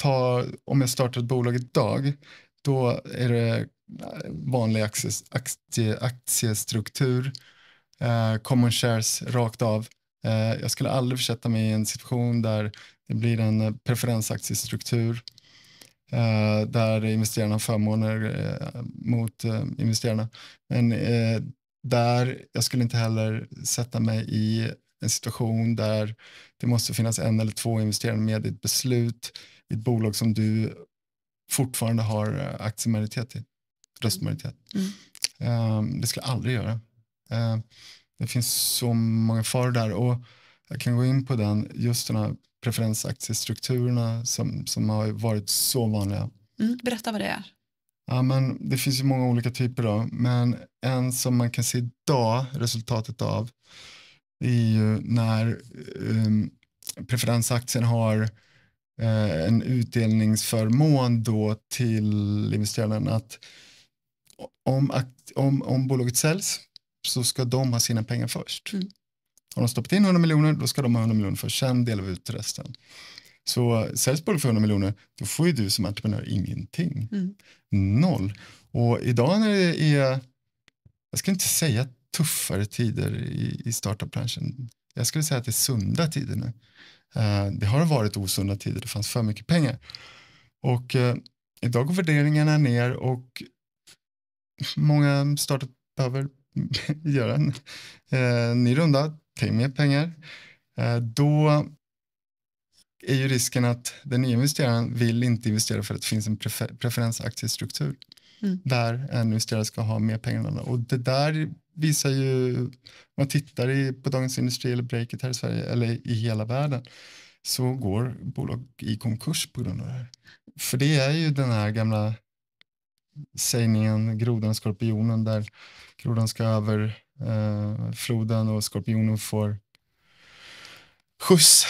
tar, om jag startar ett bolag idag, då är det eh, vanlig aktie, aktie, aktiestruktur, uh, common shares rakt av. Uh, jag skulle aldrig försätta mig i en situation där det blir en preferensaktiestruktur där investerarna har förmåner mot investerarna. Men där. Jag skulle inte heller sätta mig i en situation där det måste finnas en eller två investerare med i ett beslut i ett bolag som du fortfarande har eh, aktiemajoritet i, röstmajoritet. Mm. Ehm, det skulle jag aldrig göra. Ehm, det finns så många faror där och jag kan gå in på den, just den här preferensaktiestrukturerna som, som har varit så vanliga. Mm, berätta vad det är. Ja, men det finns ju många olika typer då, men en som man kan se idag resultatet av är ju när um, preferensaktien har uh, en utdelningsförmån då till investeraren att om, om, om bolaget säljs så ska de ha sina pengar först. Mm. Har de stoppat in 100 miljoner, då ska de ha 100 miljoner först, sen delar vi ut resten. Så säljs Bulk för 100 miljoner, då får ju du som entreprenör ingenting. Mm. Noll. Och idag när det är, jag ska inte säga tuffare tider i, i startup jag skulle säga att det är sunda tider nu. Uh, det har varit osunda tider, det fanns för mycket pengar. Och uh, idag går värderingarna ner och många startup behöver göra en eh, ny runda, ta mer pengar. Eh, då är ju risken att den nya investeraren vill inte investera för att det finns en prefer preferensaktiestruktur mm. där en investerare ska ha mer pengar än andra. Och det där visar ju, om man tittar på Dagens Industri eller Breakit här i Sverige eller i hela världen så går bolag i konkurs på grund av det här. För det är ju den här gamla sägningen grodan och skorpionen där grodan ska över eh, floden och skorpionen får skjuts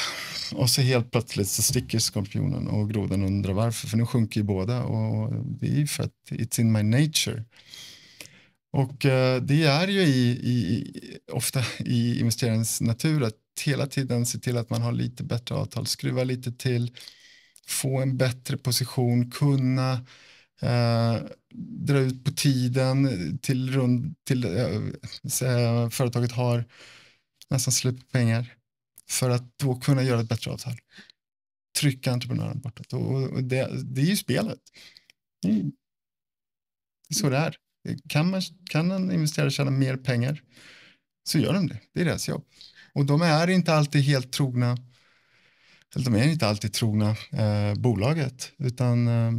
och så helt plötsligt så sticker skorpionen och grodan undrar varför, för nu sjunker ju båda och det är ju för att it's in my nature. Och eh, det är ju i, i, ofta i investerarens natur att hela tiden se till att man har lite bättre avtal, skruva lite till, få en bättre position, kunna eh, dra ut på tiden till, rund, till eh, företaget har nästan slut på pengar för att då kunna göra ett bättre avtal. Trycka entreprenören bortåt. Och det, det är ju spelet. Mm. Det är så det är. Kan, man, kan en investerare tjäna mer pengar så gör de det. Det är deras jobb. Och de är inte alltid helt trogna, eller de är inte alltid trogna eh, bolaget, utan eh,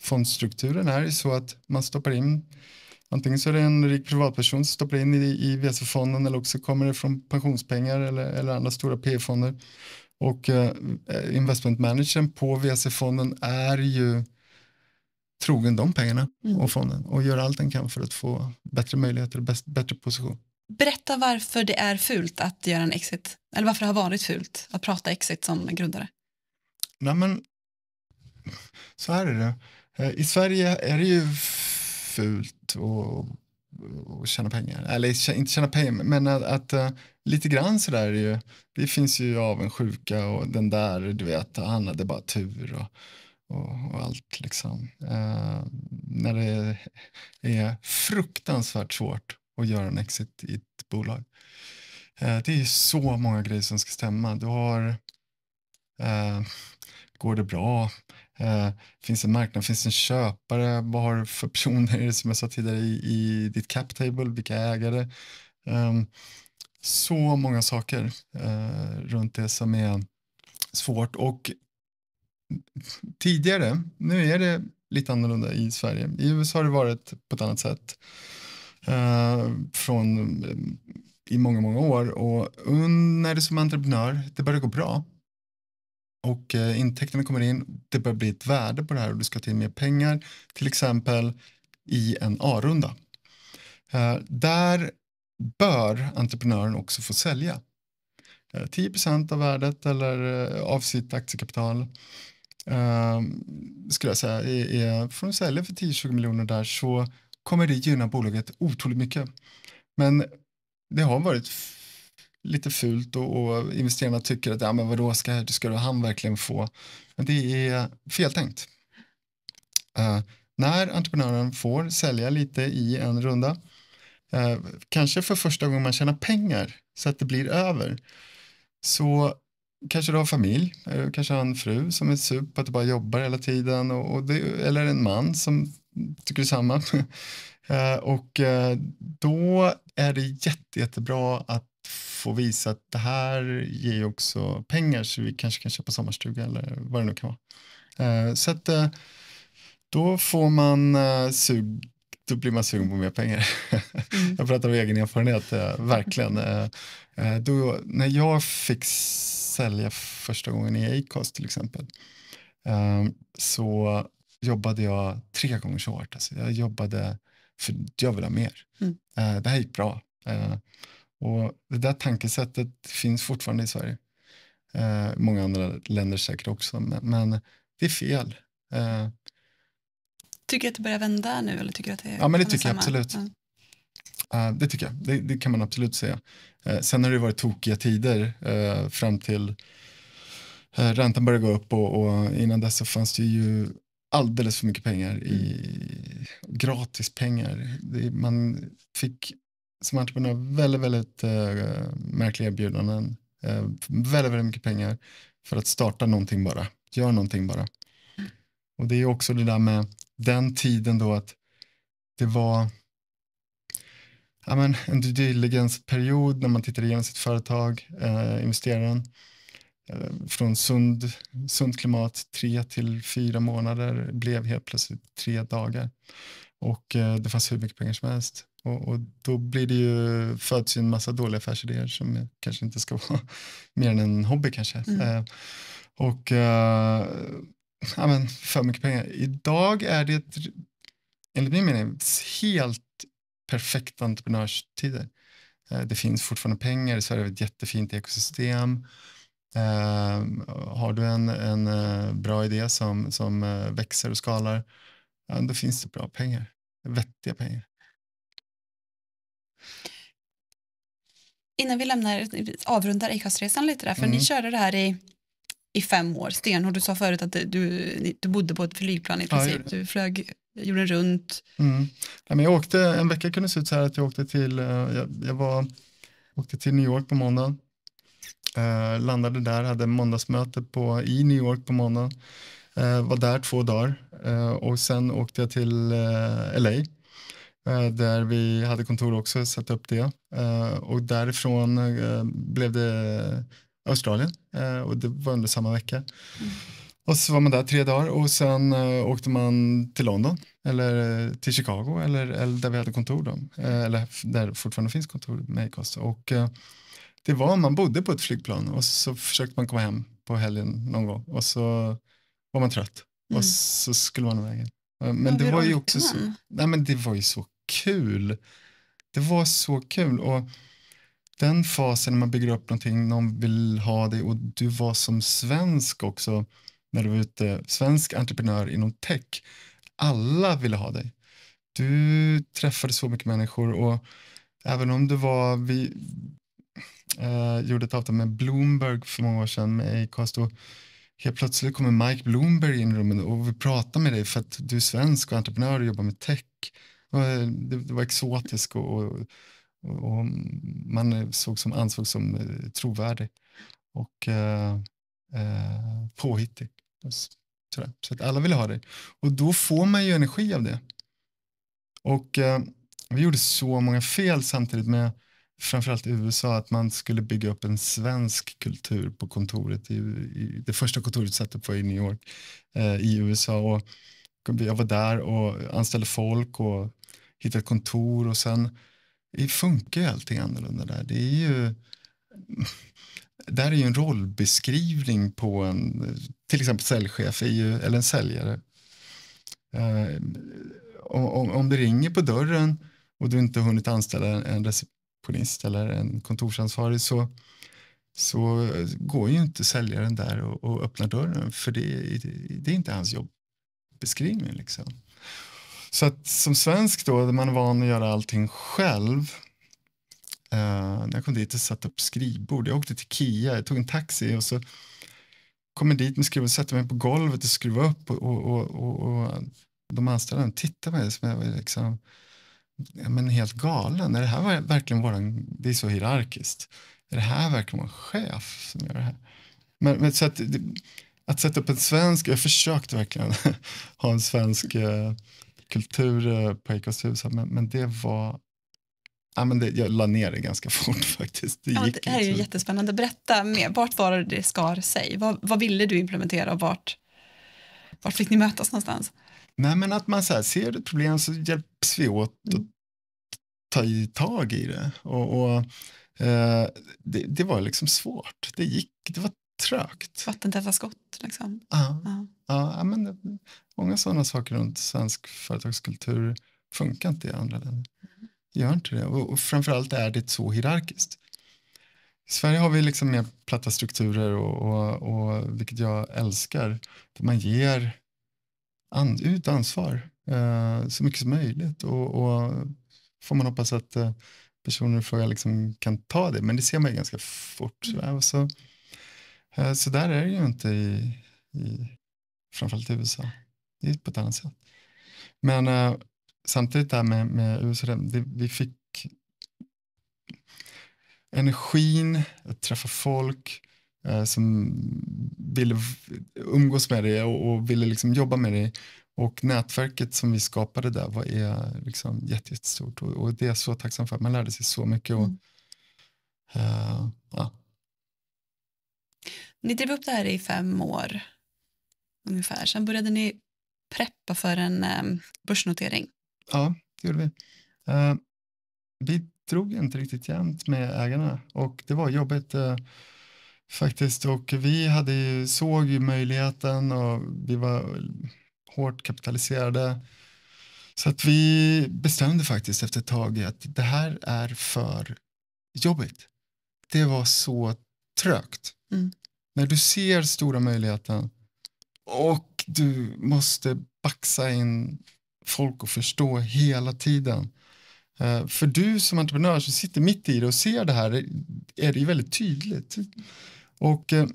fondstrukturen är ju så att man stoppar in Antingen så är det en rik privatperson som stoppar in i, i VC-fonden eller också kommer det från pensionspengar eller, eller andra stora P-fonder. Och eh, investmentmanagern på VC-fonden är ju trogen de pengarna mm. och fonden och gör allt den kan för att få bättre möjligheter och bäst, bättre position. Berätta varför det är fult att göra en exit, eller varför det har varit fult att prata exit som grundare. Nej men, så här är det. Eh, I Sverige är det ju fult och, tjäna pengar. Eller inte tjäna pengar, men att, att eh, lite grann sådär är det ju. Det finns ju avundsjuka och den där, du vet, han hade bara tur och, och, och allt liksom. Uh, när det är fruktansvärt svårt att göra en exit i ett bolag. Uh, det är ju så många grejer som ska stämma. Du har, uh, går det bra? Eh, finns en marknad? Finns en köpare? Vad har du för personer, som jag sa tidigare, i, i ditt captable? Vilka ägare? Eh, så många saker eh, runt det som är svårt. Och tidigare, nu är det lite annorlunda i Sverige. I USA har det varit på ett annat sätt eh, från eh, i många, många år och när du som entreprenör, det börjar gå bra, och eh, intäkterna kommer in, det börjar bli ett värde på det här och du ska ta in mer pengar, till exempel i en A-runda. Eh, där bör entreprenören också få sälja eh, 10 av värdet eller eh, av sitt aktiekapital. Eh, skulle jag säga, är, är, får de sälja för 10-20 miljoner där så kommer det gynna bolaget otroligt mycket. Men det har varit lite fult och, och investerarna tycker att ja, men vadå, ska, ska han verkligen få? Men det är feltänkt. Uh, när entreprenören får sälja lite i en runda, uh, kanske för första gången man tjänar pengar så att det blir över, så kanske du har familj, eh, kanske har en fru som är sur på att du bara jobbar hela tiden och, och det, eller en man som tycker detsamma. och då är det jätte, jättebra att få visa att det här ger ju också pengar så vi kanske kan köpa sommarstuga eller vad det nu kan vara. Eh, så att eh, då får man eh, sug, då blir man sugen på mer pengar. Mm. jag pratar av egen erfarenhet, verkligen. Då, när jag fick sälja första gången i Acast till exempel ehm, så jobbade jag tre gånger så hårt. Alltså jag jobbade för jag ville ha mer. Mm. Det här gick bra. Och det där tankesättet finns fortfarande i Sverige. Eh, många andra länder säkert också, men, men det är fel. Eh. Tycker du att det börjar vända nu? Eller tycker att det ja, men det tycker jag absolut. Mm. Eh, det tycker jag, det, det, kan man absolut säga. Eh, sen har det varit tokiga tider eh, fram till eh, räntan började gå upp och, och, innan dess så fanns det ju alldeles för mycket pengar i mm. gratis pengar. Det, man fick som entreprenör väldigt, väldigt eh, märkliga erbjudanden. Eh, väldigt, väldigt mycket pengar för att starta någonting bara. Gör någonting bara. Och det är också det där med den tiden då att det var ja, men, en due diligence-period när man tittar igenom sitt företag, eh, investeraren. Eh, från sund, sund klimat, tre till fyra månader blev helt plötsligt tre dagar. Och eh, det fanns hur mycket pengar som helst. Och, och, då blir det ju, föds ju en massa dåliga affärsidéer som kanske inte ska vara mer än en hobby kanske. Mm. Eh, och eh, ja, men för mycket pengar. Idag är det enligt min mening helt perfekt entreprenörstider. Eh, det finns fortfarande pengar, i Sverige har ett jättefint ekosystem. Eh, har du en, en eh, bra idé som, som eh, växer och skalar, ja, då finns det bra pengar, vettiga pengar. Innan vi lämnar, avrundar Eikhavsresan lite där, för mm. ni körde det här i, i fem år. Stenhård, du sa förut att du, du bodde på ett flygplan i princip. Ja, du flög jorden runt. Mm. Ja, men jag åkte, en vecka kunde se ut så här att jag åkte till, eh, jag, jag var, åkte till New York på måndag. Eh, landade där, hade måndagsmöte på, i New York på måndag. Eh, var där två dagar eh, och sen åkte jag till eh, LA Eh, där vi hade kontor också, satt upp det. Eh, och därifrån eh, blev det Australien och det var under samma vecka. Mm. Och så var man där tre dagar och sen åkte man till London eller till Chicago eller, eller där vi hade kontor då. Eller där fortfarande finns kontor med Acast. Och det var, man bodde på ett flygplan och så försökte man komma hem på helgen någon gång och så var man trött mm. och så skulle man iväg. Men det var ju också så, nej men det var ju så kul. Det var så kul. Och den fasen när man bygger upp någonting, någon vill ha dig och du var som svensk också när du var ute, svensk entreprenör inom tech. Alla ville ha dig. Du träffade så mycket människor och även om du var, vi eh, gjorde ett avtal med Bloomberg för många år sedan med Acast och helt plötsligt kommer Mike Bloomberg in i rummet och vill prata med dig för att du är svensk och entreprenör och jobbar med tech Eh, det, det var exotiskt och, och, och, man såg som, ansågs som eh, trovärdig och eh, eh, påhittig. Så, så att alla ville ha det. Och då får man ju energi av det. Och eh, vi gjorde så många fel samtidigt med framförallt i USA att man skulle bygga upp en svensk kultur på kontoret. I, i det första kontoret satte på i New York eh, i USA. Och jag var där och anställde folk och hitta ett kontor och sen det funkar ju allting annorlunda där. Det är ju där är ju en rollbeskrivning på en till exempel säljchef ju, eller en säljare. Eh, om, om det ringer på dörren och du inte hunnit anställa en, receptionist eller en kontorsansvarig så, så går ju inte säljaren där och, och öppnar dörren för det, det är inte hans jobbeskrivning. Liksom. Så att som svensk då, man är van att göra allting själv. Uh, när jag kom dit och satte upp skrivbord, jag åkte till Kia, jag tog en taxi och så kom jag dit med skruven, satte mig på golvet och skruvade upp och, och, och, och de anställda tittade på mig som jag var liksom, men helt galen. Är det här verkligen våran, det är så hierarkiskt. Är det här verkligen vår chef som gör det här? Men, men så att, att sätta upp en svensk, jag försökte verkligen ha en svensk eh, kultur eh, på Ekoshuset, men, men det var Ja, men det, jag la ner det ganska fort faktiskt. Det, ja, det här är ju liksom- jättespännande. Berätta mer. Vart var det det skar sig? Vad, vad ville du implementera och vart, vart fick ni mötas någonstans? Nej, men att man så här, ser ett problem så hjälps vi åt mm. att ta i tag i det. Och, och eh, det, det, var liksom svårt. Det gick, det var trögt. Vattentäta skott. Liksom. Ja. Ja. ja men det, många sådana saker runt svensk företagskultur funkar inte i andra länder. Mm. Gör inte det. Och, och framförallt är det så hierarkiskt. I Sverige har vi liksom mer platta strukturer, och, och, och vilket jag älskar. Där man ger an, ut ansvar eh, så mycket som möjligt. Och, och får man hoppas att eh, personer i fråga liksom kan ta det, men det ser man ju ganska fort. Mm. Så, Eh, så där är det ju inte i, i framförallt i USA. Det är på ett annat sätt. Men uh, samtidigt där med, med USA, det, vi fick energin att träffa folk uh, som ville umgås med dig och, och, ville liksom jobba med dig. Och nätverket som vi skapade där var, är liksom jättestort och, och det är jag så tacksam för. Man lärde sig så mycket. Och, uh, ja ni drev upp det här i fem år ungefär. Sen började ni preppa för en um, börsnotering. Ja, det gjorde vi. Uh, vi drog inte riktigt jämnt med ägarna och det var jobbigt uh, faktiskt. Och vi hade ju, såg ju möjligheten och vi var hårt kapitaliserade. Så att vi bestämde faktiskt efter ett tag att det här är för jobbigt. Det var så trögt. Mm när du ser stora möjligheten och du måste baxa in folk och förstå hela tiden. Eh, för du som entreprenör som sitter mitt i det och ser det här är det ju väldigt tydligt. Och eh,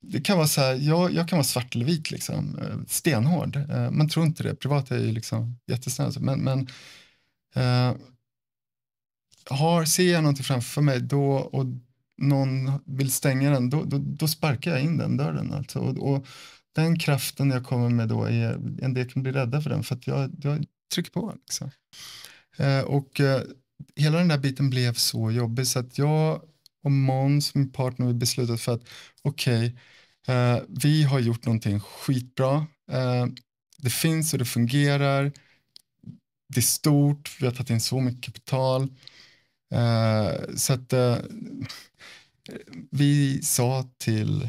det kan vara så här, jag, jag kan vara svart eller vit, liksom, eh, stenhård. Man tror inte det, privat är jag ju liksom jättesnäll. Men, men har, ser jag någonting framför mig då och någon vill stänga den, då, då, då sparkar jag in den dörren. Alltså. Och, och, den kraften jag kommer med då, är, en del kan bli rädda för den för att jag, jag trycker på. Liksom. Eh, och eh, hela den där biten blev så jobbig så att jag och Måns, min partner, vi beslutat för att okej, okay, eh, vi har gjort någonting skitbra. Eh, det finns och det fungerar. Det är stort, vi har tagit in så mycket kapital. Eh, så att eh, vi sa till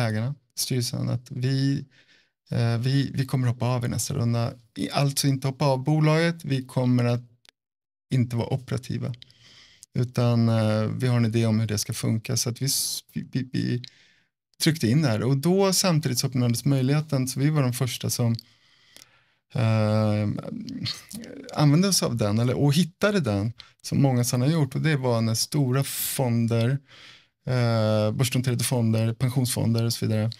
ägarna, styrelsen, att vi, eh, vi, vi kommer hoppa av i nästa runda. Alltså inte hoppa av bolaget, vi kommer att inte vara operativa. Utan eh, vi har en idé om hur det ska funka. Så att vi, vi, vi tryckte in det här och då samtidigt så öppnades möjligheten. Så vi var de första som eh, använde sig av den eller, och hittade den som många sedan har gjort och det var när stora fonder, eh, börsnoterade fonder, pensionsfonder och så vidare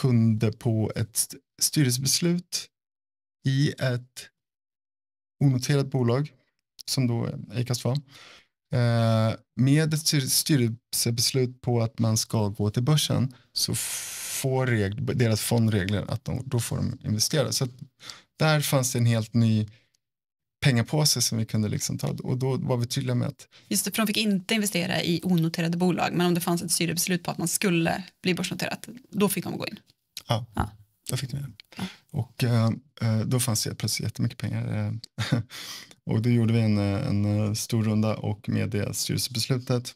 kunde på ett styrelsebeslut i ett onoterat bolag som då Acast var eh, med ett styrelsebeslut på att man ska gå till börsen så får reg, deras fondregler att de, då får de investera. Så där fanns det en helt ny pengapåse som vi kunde liksom ta och då var vi tydliga med att... Just det, för de fick inte investera i onoterade bolag men om det fanns ett styrelsebeslut på att man skulle bli börsnoterat, då fick de gå in. Ja, ja. då fick de det. Ja. Och eh, eh då fanns det plötsligt jättemycket pengar. Eh. och då gjorde vi en, eh, en stor runda och med det styrelsebeslutet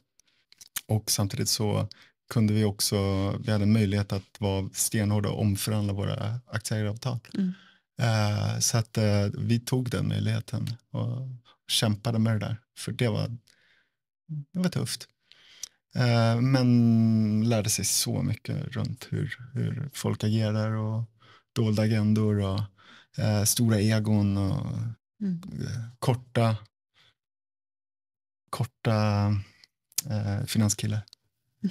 och samtidigt så kunde vi också, vi hade möjlighet att vara stenhårda och omförhandla våra aktieägaravtal. Mm. Uh, så att uh, vi tog den möjligheten och kämpade med det där, för det var, det var tufft. Uh, men lärde sig så mycket runt hur, hur folk agerar och dolda agendor och stora egon och mm. korta, korta finanskille.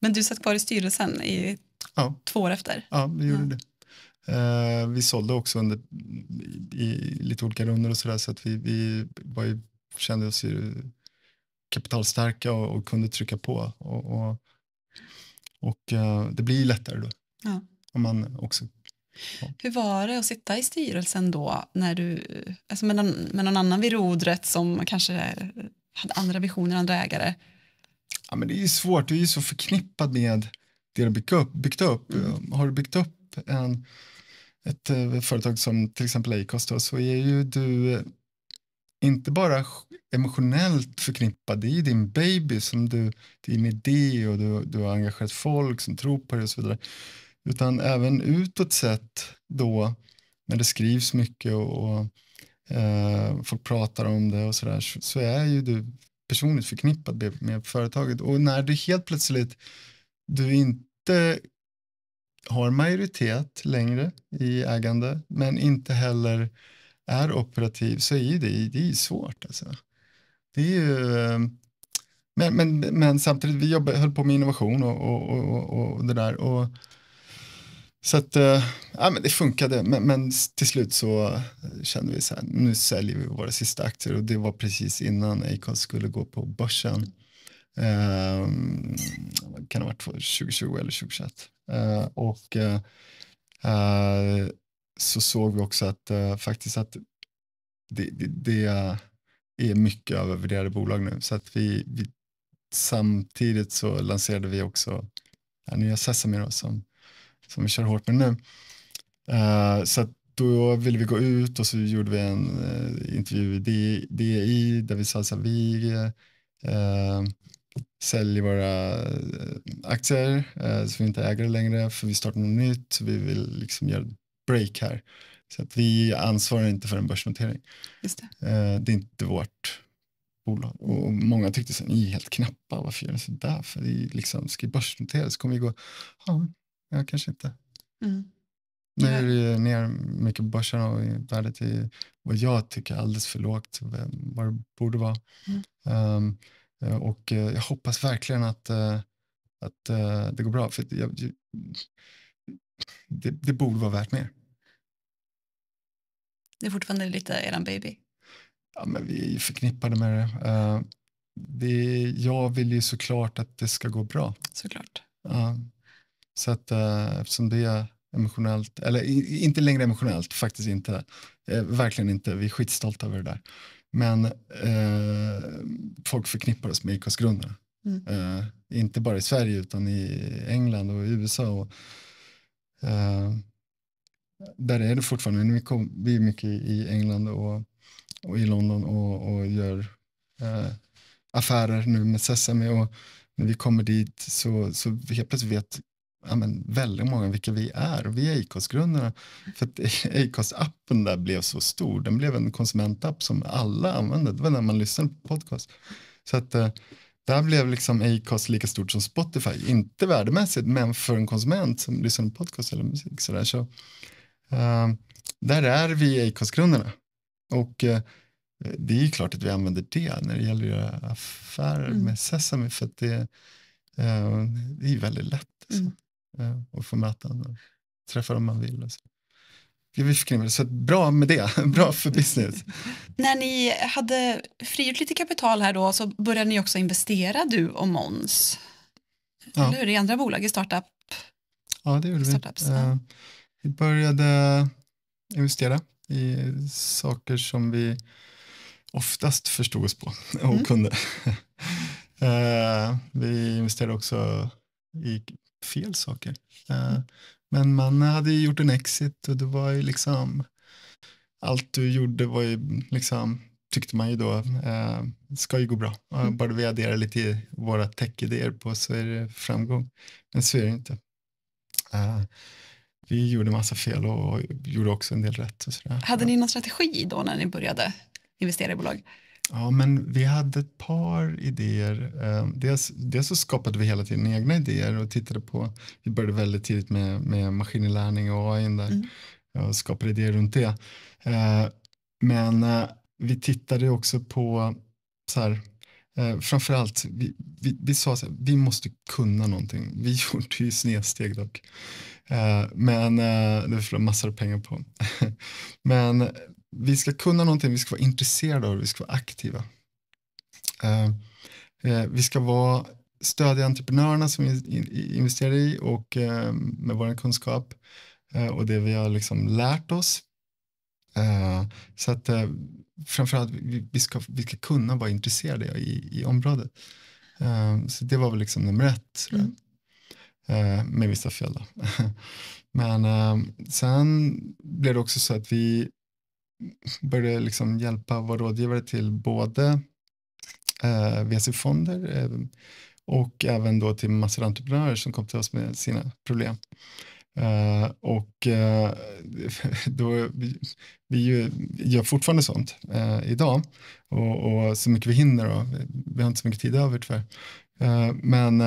Men du satt kvar i styrelsen i ja. två år efter? Ja, vi gjorde ja. det. Uh, vi sålde också under, i, i lite olika runder och så där, så att vi, vi var ju, kände oss ju kapitalstarka och, och kunde trycka på. Och, och, och uh, det blir lättare då. Ja. Om man också, ja. Hur var det att sitta i styrelsen då när du, alltså med, någon, med någon annan vid rodret som kanske hade andra visioner, andra ägare? Ja, men det är svårt, du är så förknippad med det du byggt upp. Byggt upp. Mm. Har du byggt upp en, ett eh, företag som till exempel Acast så är ju du eh, inte bara emotionellt förknippad, det är ju din baby, som du, din idé och du, du har engagerat folk som tror på dig och så vidare. Utan även utåt sett då när det skrivs mycket och, och eh, folk pratar om det och sådär så, så är ju du personligt förknippad med företaget. Och när du helt plötsligt, du inte har majoritet längre i ägande men inte heller är operativ så är det, det är svårt. Alltså. Det är ju, men, men, men samtidigt, vi jobbade, höll på med innovation och, och, och, och det där. Och så att, eh, ja, men det funkade, men, men, till slut så eh, kände vi så här, nu säljer vi våra sista aktier och det var precis innan Acast skulle gå på börsen. Äh, kan det ha varit 2020 eller 2021? Äh, och så såg vi också att faktiskt att det, det, det, är mycket övervärderade bolag nu, så att vi, vi samtidigt så lanserade vi också den nya Sesame då, som som vi kör hårt med nu. Uh, så då ville vi gå ut och så gjorde vi en uh, intervju i DI där vi sa att vi uh, eh, säljer våra aktier så vi inte äger det längre för vi startar något nytt. vi vill liksom göra break här. Så att vi ansvarar inte för en börsnotering. Just det. det är inte vårt bolag. Och många tyckte så ni är helt knappa, varför gör ni så där? För det är liksom, ska vi börsnotera? Så kommer vi gå, ja, ja, kanske inte. Mm. Nu är det ju ner mycket på börsen och värdet är vad jag tycker alldeles för lågt, vad det borde vara. Mm. Um, och eh, jag hoppas verkligen att, eh, att det går bra, för jag, det, det borde vara värt mer. Det är fortfarande lite eran baby. Ja, men vi är ju förknippade med det. Uh, det. Jag vill ju såklart att det ska gå bra. Såklart. Uh, så att, eh, eftersom det är emotionellt, eller i, inte längre emotionellt, faktiskt inte, eh, verkligen inte, vi är skitstolta över det där. Men eh, folk förknippar oss med IKAS-grundarna. Mm. Eh, inte bara i Sverige utan i England och i USA. Och, eh, där är det fortfarande, vi, kom, vi är mycket i England och, och i London och, och gör eh, affärer nu med Sesame och när vi kommer dit så, så helt plötsligt vet ja, men väldigt många vilka vi är. vi är Acast-grundarna. För att Acast-appen där blev så stor. Den blev en konsumentapp som alla använde. Det var när man lyssnade på podcast. Så att eh, där blev liksom Acast lika stort som Spotify. Inte värdemässigt, men för en konsument som lyssnar på podcast eller musik. Så där, så, eh, där är vi Acast-grundarna. Och eh, det är ju klart att vi använder det när det gäller att göra affärer mm. med Sesame. För att det, eh, det är väldigt lätt. Alltså. Mm. Ja, eh, och få möten och träffa dem man vill. så. Gud, vi så bra med det, bra för business. När ni hade frigjort lite kapital här då så började ni också investera du och Måns, ja. eller hur, i andra bolag i startup? Ja, det gjorde vi. Ja. Eh, vi började investera i saker som vi oftast förstod oss på och mm. kunde. Eh, vi investerade också i fel saker. Mm. Men man hade ju gjort en exit och det var ju liksom allt du gjorde var ju liksom tyckte man ju då eh, ska ju gå bra. Mm. Bara vi adderar lite våra tech-idéer på så är det framgång. Men så är det inte. Eh, vi gjorde massa fel och, och, gjorde också en del rätt. Och sådär. Hade ni någon strategi då när ni började investera i bolag? Ja, men vi hade ett par idéer. Eh, dels, dels så skapade vi hela tiden egna idéer och tittade på, vi började väldigt tidigt med, med maskininlärning och AI där, mm. och skapade idéer runt det. Eh, men eh, vi tittade också på, så här, framförallt, vi, vi, vi sa att vi måste kunna någonting. Vi gjorde ju snedsteg dock. Men det förlorade massor av pengar på. Men vi ska kunna någonting, vi ska vara intresserade av det, vi ska vara aktiva. Eh, eh, vi ska vara, stödja entreprenörerna som vi investerar i och eh, med vår kunskap och det vi har liksom lärt oss. så att framförallt vi ska, vi ska kunna vara intresserade i, i området. så det var väl liksom nummer ett. Mm. med vissa fel då. Men sen blev det också så att vi började liksom hjälpa, och vara rådgivare till både eh, VC-fonder eh, och även då till massor av entreprenörer som kom till oss med sina problem. Uh, och uh, då, vi, vi ju, gör fortfarande sånt uh, idag och, och, så mycket vi hinner och vi har inte så mycket tid över tyvärr. men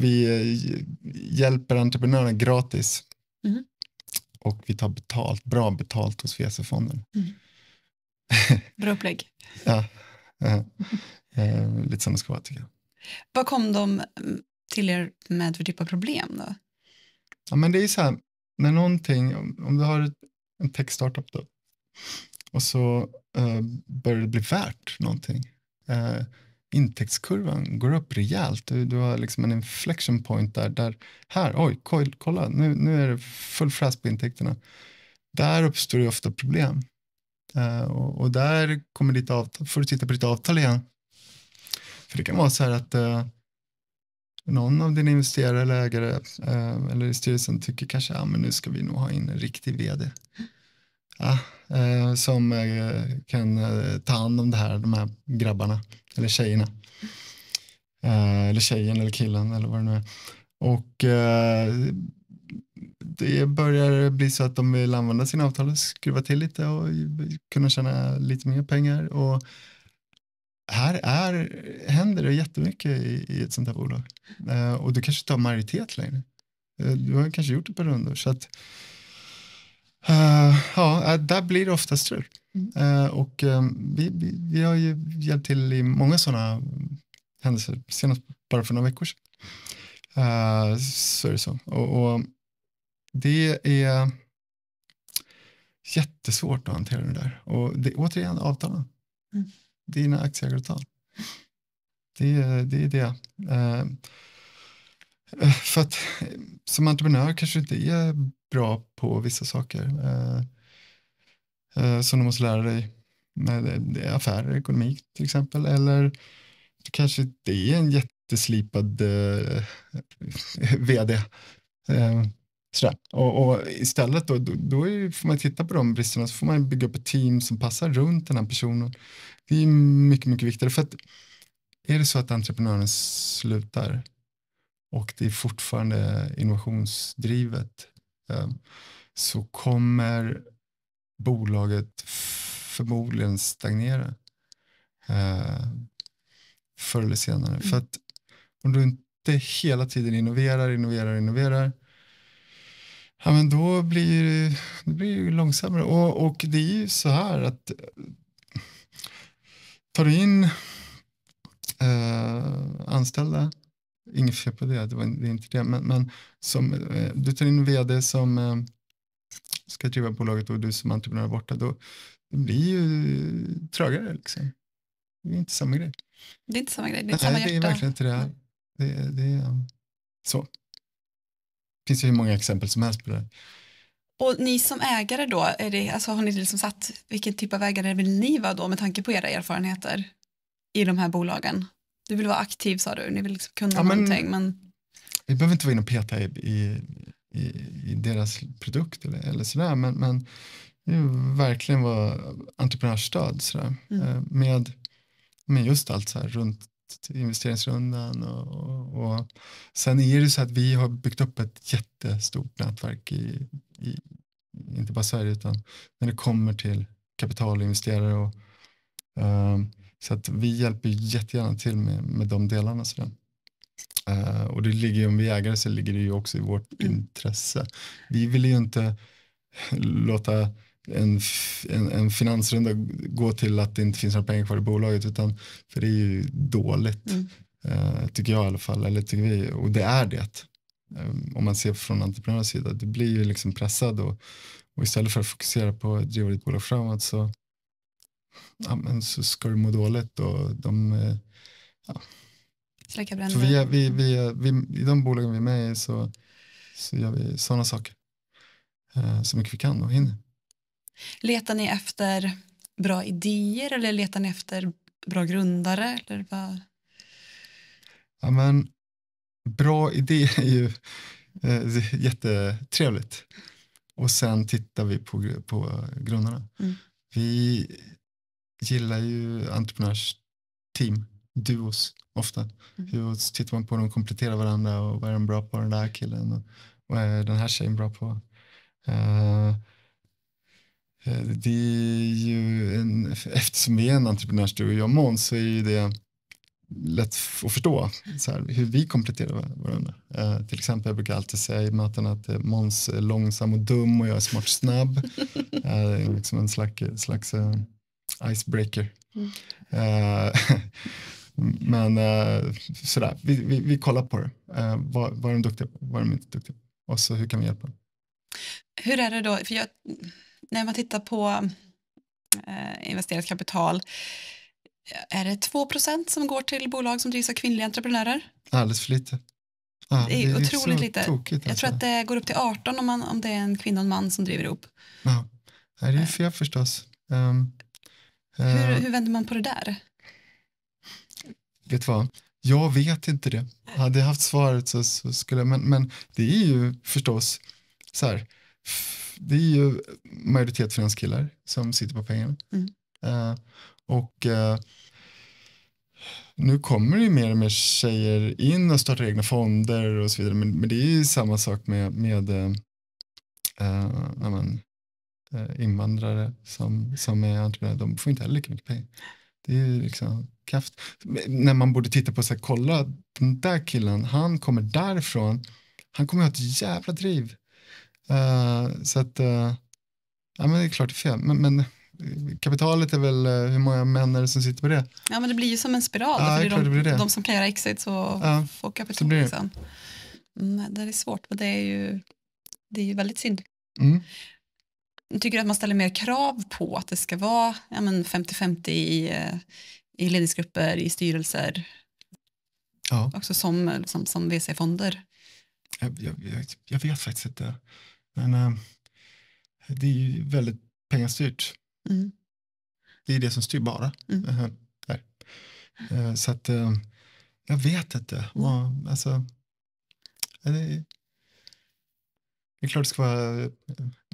vi hjälper entreprenörerna gratis mm och vi tar betalt, bra betalt hos VC-fonden. Mm. Bra upplägg. ja, eh, lite som det ska vara tycker jag. Vad kom de till er med för typ av problem då? Ja, men det är så här, när någonting, om du har en tech-startup då, och så eh, börjar det bli värt någonting. Eh, intäktskurvan går upp rejält. Du, du har liksom en inflection point där, där här, oj, kolla, nu, nu är det full fräs på intäkterna. Där uppstår ju ofta problem. Uh, och, och, där kommer ditt avtal, får du titta på ditt avtal igen. För det kan vara så här att uh, någon av dina investerare eller ägare uh, eller i styrelsen tycker kanske att ah, men nu ska vi nog ha in en riktig vd ja, eh, som eh, kan eh, ta hand om det här, de här grabbarna eller tjejerna. eller tjejen eller killen eller vad det nu är. Och det börjar bli så att de vill använda sina avtal och skruva till lite och kunna tjäna lite mer pengar. Och här är, händer det jättemycket i, i ett sånt här bolag. och du kanske tar majoritet längre. Du har kanske gjort det på rundor. Så att, Uh, ja, eh, där blir det ofta strul. Mm. Uh, och um, vi, vi, vi, har ju hjälpt till i många sådana händelser, senast bara för några veckor sedan. Uh, så är det så. Och, och, det är jättesvårt att hantera det där. Och det, återigen, avtalen. Mm. Dina aktieägaravtal. Det, det är det. Uh, för att som entreprenör kanske det inte är bra på vissa saker eh, eh, som du måste lära dig. Det eh, är affärer, ekonomi till exempel. Eller kanske det är en jätteslipad eh, vd. Eh, sådär. Och, och, istället då, då, då är, får man titta på de bristerna så får man bygga upp ett team som passar runt den här personen. Det är mycket, mycket viktigare. för att är det så att entreprenören slutar och det är fortfarande innovationsdrivet Eh, så kommer bolaget förmodligen stagnera eh, förr eller senare. Mm. För att om du inte hela tiden innoverar, innoverar, innoverar ja, men då blir det, det blir långsammare. Och, och det är ju så här att eh, tar du in eh, anställda Inget fel på det, det, var, det är inte det. Men, men som, eh, du tar in en vd som eh, ska driva bolaget och du som entreprenör är borta. Då, det blir ju trögare. Liksom. Det är inte samma grej. Det är inte samma grej, det är inte Nej, samma hjärta. Nej, det är verkligen inte det. det, det um, så. Det finns ju hur många exempel som helst på det. Och ni som ägare då, är det, alltså har ni liksom satt, vilken typ av ägare vill ni vara då med tanke på era erfarenheter i de här bolagen? Du vill vara aktiv sa du, ni vill liksom kunna ja, men, någonting. Men... Vi behöver inte vara inne och peta i, i, i, i deras produkt eller, eller sådär, men, men verkligen vara entreprenörsstöd sådär. Mm. Eh, med, med just allt så här runt investeringsrundan och, och, och, sen är det så att vi har byggt upp ett jättestort nätverk i, i inte bara Sverige utan när det kommer till kapitalinvesterare och, och um, så att vi hjälper jättegärna till med, med de delarna. Sådär. Uh, eh, och det ligger, ju, om vi äger ägare så ligger det ju också i vårt mm. intresse. Vi vill ju inte låta en, en, en, finansrunda gå till att det inte finns några pengar kvar i bolaget utan för det är ju dåligt mm. uh, tycker jag i alla fall eller tycker vi och det är det um, om man ser från entreprenörens sida det blir ju liksom pressad och, och istället för att fokusera på att driva ditt bolag framåt så ja, men så ska du må dåligt och de eh, ja. Släcka bränder. vi, vi, vi, vi, I de bolagen vi är med i så, så gör vi sådana saker eh, så mycket vi kan och hinner. Letar ni efter bra idéer eller letar ni efter bra grundare? Eller vad? Ja, men, bra idé är ju eh, jättetrevligt. Och sen tittar vi på, på grundarna. Mm. Vi gillar ju entreprenörsteam, duos ofta. Mm. Hur tittar man på dem, kompletterar varandra och vad är de bra på, den där killen och vad är den här tjejen bra på? Uh, det är ju en, eftersom vi är en entreprenörsduo, jag och Måns, så är ju det lätt att förstå mm. så här, hur vi kompletterar varandra. Uh, till exempel jag brukar alltid säga i möten att uh, Måns är långsam och dum och jag är smart och snabb. Uh, liksom en slags, slags uh, icebreaker. Mm. Eh, men eh, sådär, vi, vi, vi, kollar på det. Eh, vad, vad är de duktiga på? Vad är de inte duktiga på? Och så hur kan vi hjälpa dem? Hur är det då? För jag, när man tittar på eh, investerat kapital är det 2 som går till bolag som drivs av kvinnliga entreprenörer? Alldeles för lite. Ah, det är, det är otroligt lite. Tokigt, jag alltså. tror att det går upp till 18 om, man, om det är en kvinna och en man som driver ihop. Ja, det är ju fel förstås. Um, hur, eh. hur vänder man på det där? Vet du vad? Jag vet inte det. Hade jag haft svaret så, så skulle jag, men, men det är ju förstås så här, det är ju majoritet finanskillar som sitter på pengarna. Mm. Uh, och uh, nu kommer det ju mer och mer tjejer in och startar egna fonder och så vidare, men, men det är ju samma sak med, med uh, amen, Eh, invandrare som, som är entreprenörer, de får inte heller lika mycket pengar. Det är liksom kraft. När man borde titta på så här kolla den där killen, han kommer därifrån, han kommer ha ett jävla driv. Uh, så att, uh, ja men det är klart det är fel, men, men kapitalet är väl hur många män är det som sitter på det? Ja men det blir ju som en spiral, ja, det är de, det. de, som kan göra exit så ja, får kapitalet Det. Liksom. Mm, det är svårt, men det är ju, det är ju väldigt synd. Mm tycker du att man ställer mer krav på att det ska vara 50-50 i, eh, i ledningsgrupper, i styrelser, ja. också som, som, som VC-fonder? Jag, jag, jag, vet faktiskt inte, men äh, det är ju väldigt pengastyrt. Mm. Det är det som styr bara. Mm. Äh, äh, så att jag vet inte. Mm. Alltså, det är klart det ska vara eh,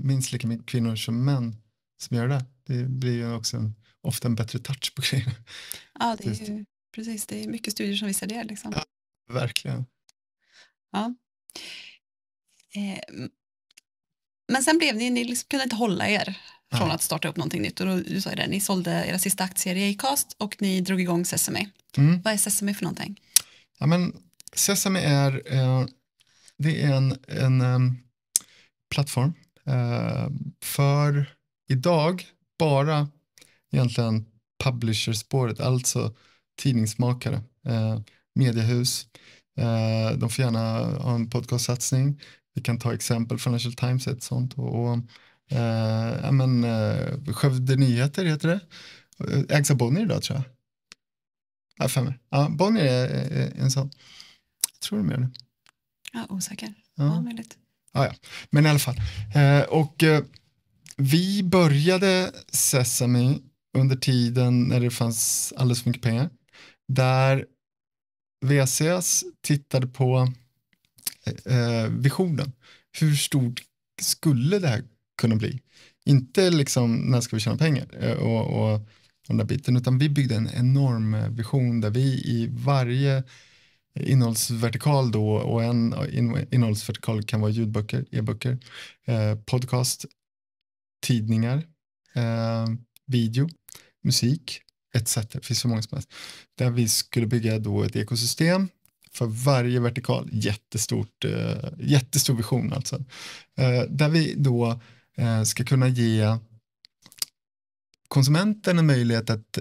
minst lika mycket kvinnor som män som gör det. Det blir ju också en, ofta en bättre touch på grejerna. Ja, det är ju, precis. Det är mycket studier som visar det. Liksom. Ja, verkligen. Ja. Eh, men sen blev ni, ni liksom kunde inte hålla er från ja. att starta upp någonting nytt. Och då, du sa det, ni sålde era sista aktier i Acast och ni drog igång Sesame. Mm. Vad är Sesame för någonting? Ja, men Sesame är, eh, det är en, en um, plattform. Eh, för idag bara egentligen publisher-spåret, alltså tidningsmakare, eh, mediehus. Eh, de får gärna ha en podcastsatsning. Vi kan ta exempel, Financial Times är ett sånt. Och, och eh, men, eh, Skövde Nyheter heter det. Ägs av Bonnier idag tror jag. Ja, fem. ja Bonnier är, är, är en sån. Jag tror de gör det. Ja, osäker. Ja. Ja, möjligt. Ah, ja. Men i alla fall. Eh, och eh, vi började Sesame under tiden när det fanns alldeles för mycket pengar. Där VCS tittade på eh, eh, visionen. Hur stort skulle det här kunna bli? Inte liksom när ska vi tjäna pengar eh, och, och den där biten, utan vi byggde en enorm eh, vision där vi i varje innehållsvertikal då och en innehållsvertikal kan vara ljudböcker, e-böcker, eh, podcast, tidningar, eh, video, musik etc. Det finns så många som helst. Där vi skulle bygga då ett ekosystem för varje vertikal, jättestort, eh, jättestor vision alltså. Eh, där vi då eh, ska kunna ge konsumenten en möjlighet att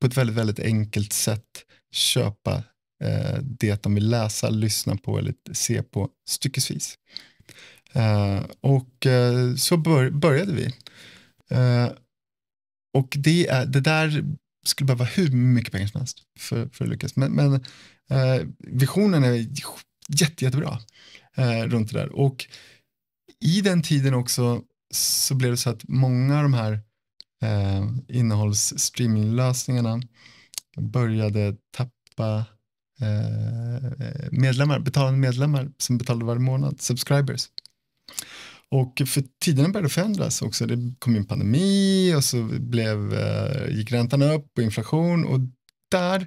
på ett väldigt, väldigt enkelt sätt köpa Eh, det de vill läsa, lyssna på eller se på styckesvis. Eh, och eh, så började vi. och det, är, det där skulle behöva hur mycket pengar som helst för, för att lyckas. Men, men visionen är jätte, jättebra runt det där. Och i den tiden också så blev det så att många av de här innehållsstreaminglösningarna började tappa Eh, medlemmar, betalande medlemmar som betalade varje månad, subscribers. Och för tiderna började förändras också. Det kom in pandemi och så blev, eh, gick räntan upp och inflation och där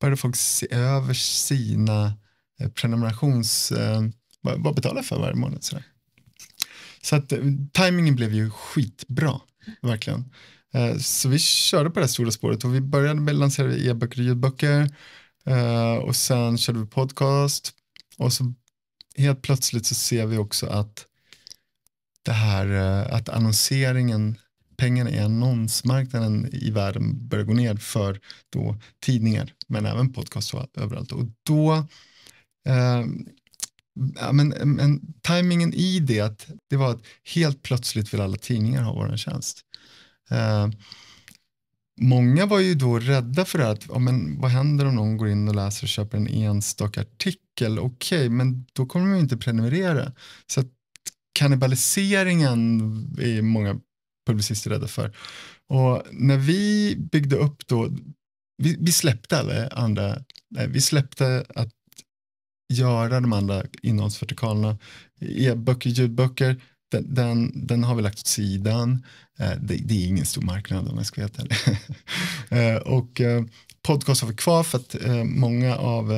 började folk se över sina eh, prenumerations, vad, betalar för varje månad. Sådär. Så att tajmingen blev ju skitbra, verkligen. Så vi körde på det här stora spåret och vi började med att lansera e-böcker och ljudböcker Eh, och sen körde vi podcast och så helt plötsligt så ser vi också att det här uh, att annonseringen, pengarna i annonsmarknaden i världen börjar gå ner för då tidningar men även podcast och överallt och då uh, ja, men, men tajmingen i det, det var att helt plötsligt vill alla tidningar ha vår tjänst. Många var ju då rädda för det att, ja, men vad händer om någon går in och läser och köper en enstaka artikel? Okej, okay, men då kommer de inte prenumerera. Så att kannibaliseringen är många publicister rädda för. Och när vi byggde upp då, vi, vi släppte alla andra, nej, vi släppte att göra de andra innehållsvertikalerna, e-böcker, ljudböcker, den, den, den, har vi lagt åt sidan. Eh, det, det, är ingen stor marknad om jag ska veta det. Eh, och eh, podcast har vi kvar för att många av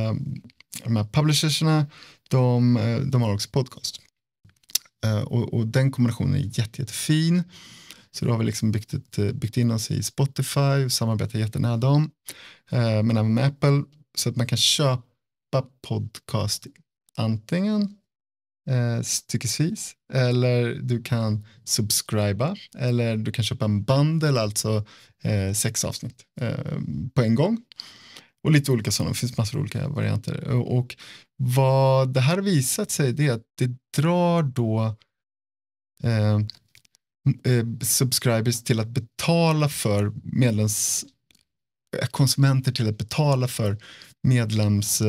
de här publicerserna de, de har också podcast. Och, och, den kombinationen är jätte, jättefin. Så då har vi liksom byggt, ett, byggt in oss i Spotify, samarbetar jättenära dem, men även med Apple, så att man kan köpa podcast antingen Eh, styckesvis eller du kan subscriba eller du kan köpa en bundle, alltså eh, sex avsnitt eh, på en gång. Och lite olika sådana, det finns massor av olika varianter. Och vad det här visat sig det är att det drar då eh, eh subscribers till att betala för medlems eh, konsumenter till att betala för medlems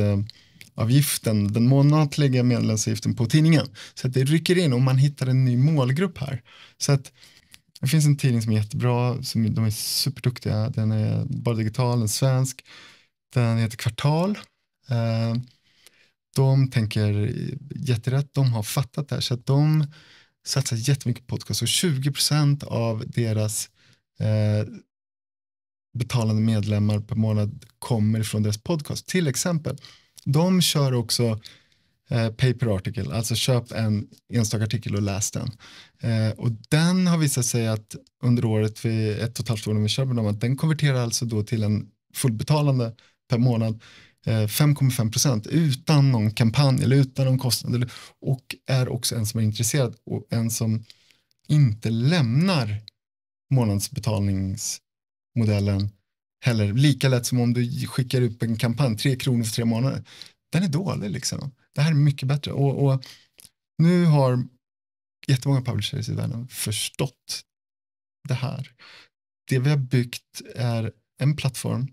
avgiften, den månatliga medlemsavgiften på tidningen. Så att det rycker in och man hittar en ny målgrupp här. Så att det finns en tidning som är jättebra, som, de är superduktiga, den är bara digital, den är svensk, den heter Kvartal. Eh, de tänker jätterätt, de har fattat det här, så att de satsar jättemycket på podcast och 20% av deras eh, betalande medlemmar per månad kommer från deras podcast. Till exempel de kör också eh, paper article, alltså köp en enstaka artikel och läs den. Eh, och den har visat sig att under året, vi, ett och ett halvt år när vi kör med dem, att den konverterar alltså då till en fullbetalande per månad 5,5 eh, procent utan någon kampanj eller utan någon kostnad och är också en som är intresserad och en som inte lämnar månadsbetalningsmodellen heller. Lika lätt som om du skickar upp en kampanj, tre kronor för tre månader. Den är dålig liksom. Det här är mycket bättre. Och, och nu har jättemånga publishers i världen förstått det här. Det vi har byggt är en plattform.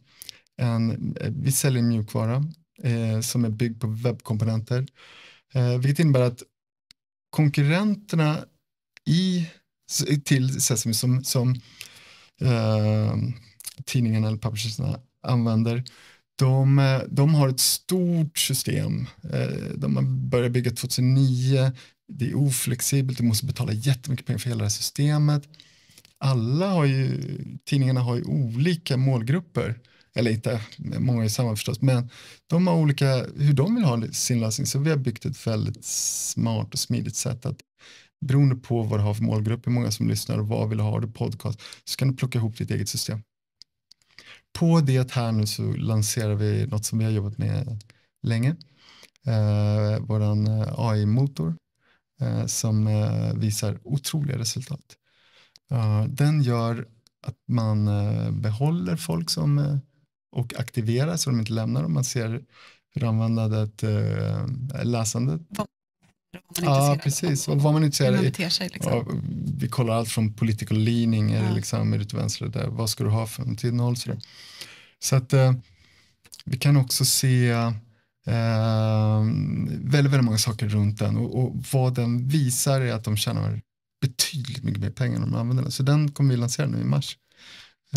En, eh, vi säljer mjukvara eh, som är byggd på webbkomponenter. Eh, vilket innebär att konkurrenterna i, till Sesame som, som eh, tidningarna eller publisherna använder, de, eh, de, har ett stort system. Eh, de började bygga 2009. Det är oflexibelt, du måste betala jättemycket pengar för hela det här systemet. Alla har ju, tidningarna har ju olika målgrupper. Eller inte många i samma förstås, men de har olika hur de vill ha sin lösning Så vi har byggt ett väldigt smart och smidigt sätt att beroende på vad du har för målgrupp, hur många som lyssnar och vad vill du ha, har du podcast, så kan du plocka ihop ditt eget system på det här nu så lanserar vi något som vi har jobbat med länge. Eh, Vår eh, AI-motor eh, som eh, visar otroliga resultat. Eh, den gör att man eh, behåller folk som, och aktiverar så de inte lämnar dem. Man ser hur användandet, läsandet Ja, precis. Och vad man är intresserad av. liksom. vi kollar allt från political leaning, är, ja. det liksom, är det till vänster där, vad ska du ha för till noll? Så, så att eh, vi kan också se eh, väldigt, väldigt många saker runt den och, och, vad den visar är att de tjänar betydligt mycket mer pengar när de använder den. Så den kommer vi lansera nu i mars.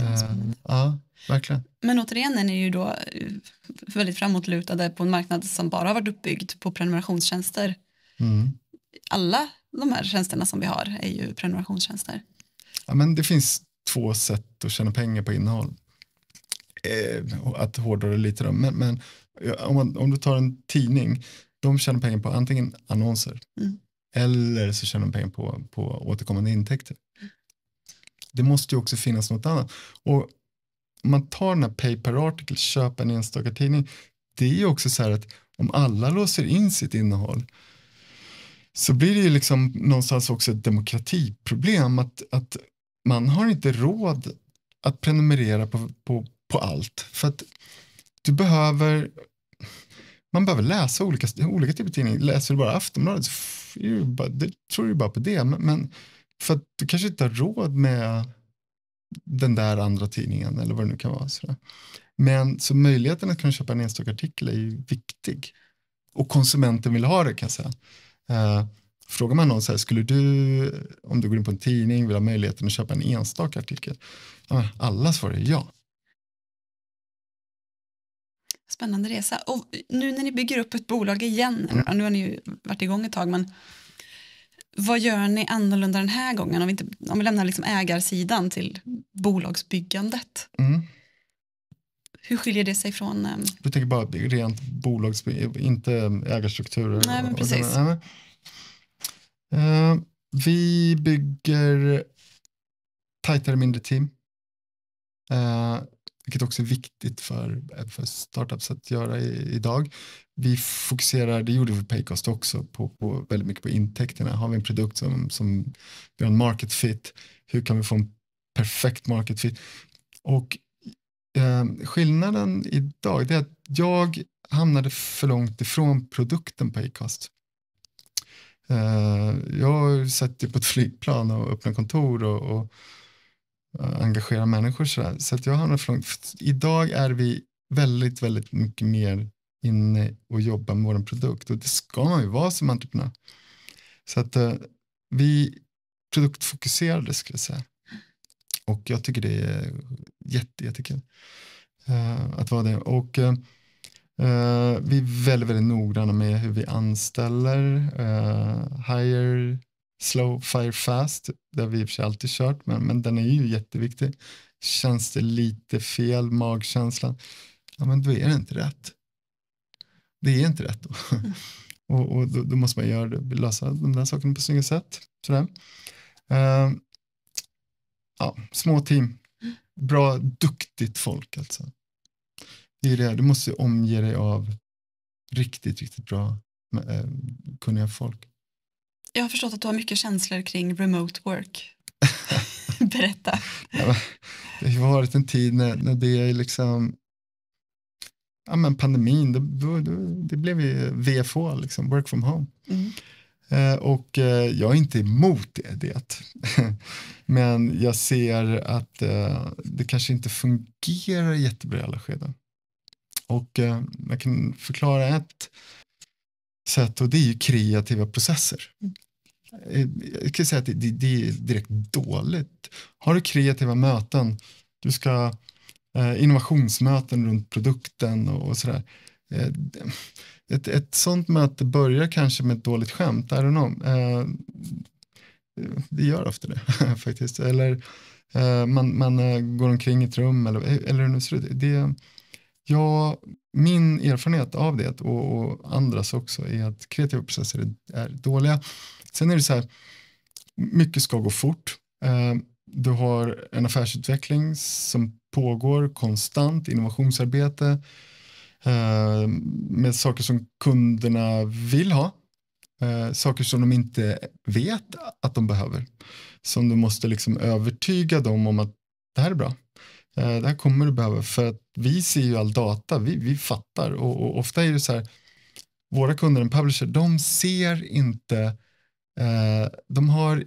Eh, ja, verkligen. Men återigen är ju då eh, väldigt framåtlutade på en marknad som bara har varit uppbyggd på prenumerationstjänster Mm. Alla de här tjänsterna som vi har är ju prenumerationstjänster. Ja, men det finns två sätt att tjäna pengar på innehåll. Eh, att hårdra det lite då, men, men om, man, om, du tar en tidning, de tjänar pengar på antingen annonser mm. eller så tjänar de pengar på, på återkommande intäkter. Mm. Det måste ju också finnas något annat. Och om man tar den här pay per article, köpa en enstaka tidning, det är ju också så här att om alla låser in sitt innehåll så blir det ju liksom någonstans också ett demokratiproblem att, att man har inte råd att prenumerera på, på, på allt. För att du behöver, man behöver läsa olika, olika typer av tidningar. Läser du bara Aftonbladet så du bara, det, tror du bara på det. Men, men, för att du kanske inte har råd med den där andra tidningen eller vad det nu kan vara. Sådär. Men så möjligheten att kunna köpa en enstaka artikel är ju viktig. Och konsumenten vill ha det kan jag säga. Eh, frågar man någon så här, skulle du, om du går in på en tidning, vilja ha möjligheten att köpa en enstaka artikel? Alla svarar ja. Spännande resa. Och nu när ni bygger upp ett bolag igen, mm. nu har ni ju varit igång ett tag, men vad gör ni annorlunda den här gången? Om vi, inte, om vi lämnar liksom ägarsidan till bolagsbyggandet. Mm. Hur skiljer det sig från? Um... Du tänker bara rent bolags, inte ägarstrukturer? Nej, men precis. Nej, men. Uh, eh, vi bygger tajtare, mindre team. Uh, vilket också är viktigt för, för startups att göra i, idag. Vi fokuserar, det gjorde vi för Paycost också, på, på, väldigt mycket på intäkterna. Har vi en produkt som, som vi har en market fit, hur kan vi få en perfekt market fit? Och Eh, skillnaden idag är att jag hamnade för långt ifrån produkten på Acast. Eh, jag satt ju på ett flygplan och öppnade kontor och, och eh, engagera människor sådär. Så att jag hamnade för långt. Idag är vi väldigt, väldigt mycket mer inne och jobbar med vår produkt och det ska man ju vara som entreprenör. Så att eh, vi produktfokuserade skulle jag säga. Och jag tycker det är jätte, jättekul eh, att vara det. Och eh, eh, vi är väldigt, väldigt noggranna med hur vi anställer. hire, slow, fire, fast. Det har vi i och för sig alltid kört, men, men den är ju jätteviktig. Känns det lite fel, magkänslan, ja men då är det inte rätt. Det är inte rätt då. Mm. och, och då, då, måste man göra, lösa de där sakerna på snygga sätt. Sådär. Uh, ja, små team. Bra, duktigt folk alltså. Det är det, du måste omge dig av riktigt, riktigt bra eh, kunniga folk. Jag har förstått att du har mycket känslor kring remote work. Berätta. Ja, det har varit en tid när, när det är liksom ja, men pandemin, då, det blev ju VFH, liksom, work from home. Mm. Eh, och eh, jag är inte emot det. Men jag ser att eh, det kanske inte fungerar jättebra i alla skeden. Och jag kan förklara ett sätt och det är ju kreativa processer. Jag kan säga att det, det är direkt dåligt. Har du kreativa möten, du ska innovationsmöten runt produkten och sådär ett, ett sånt möte börjar kanske med ett dåligt skämt, I don't know. Eh, det gör ofta det faktiskt. Eller eh, man, man eh, går omkring i ett rum eller, eller hur det ser ut. Det, ja, min erfarenhet av det och, och, andras också är att kreativa processer är, är dåliga. Sen är det så här, mycket ska gå fort. Eh, du har en affärsutveckling som pågår konstant, innovationsarbete Eh, med saker som kunderna vill ha. Eh, saker som de inte vet att de behöver. Som du måste liksom övertyga dem om att det här är bra. Eh, det här kommer du behöva för att vi ser ju all data, vi, vi fattar och, och ofta är det så här våra kunder, en publisher, de ser inte, eh, de har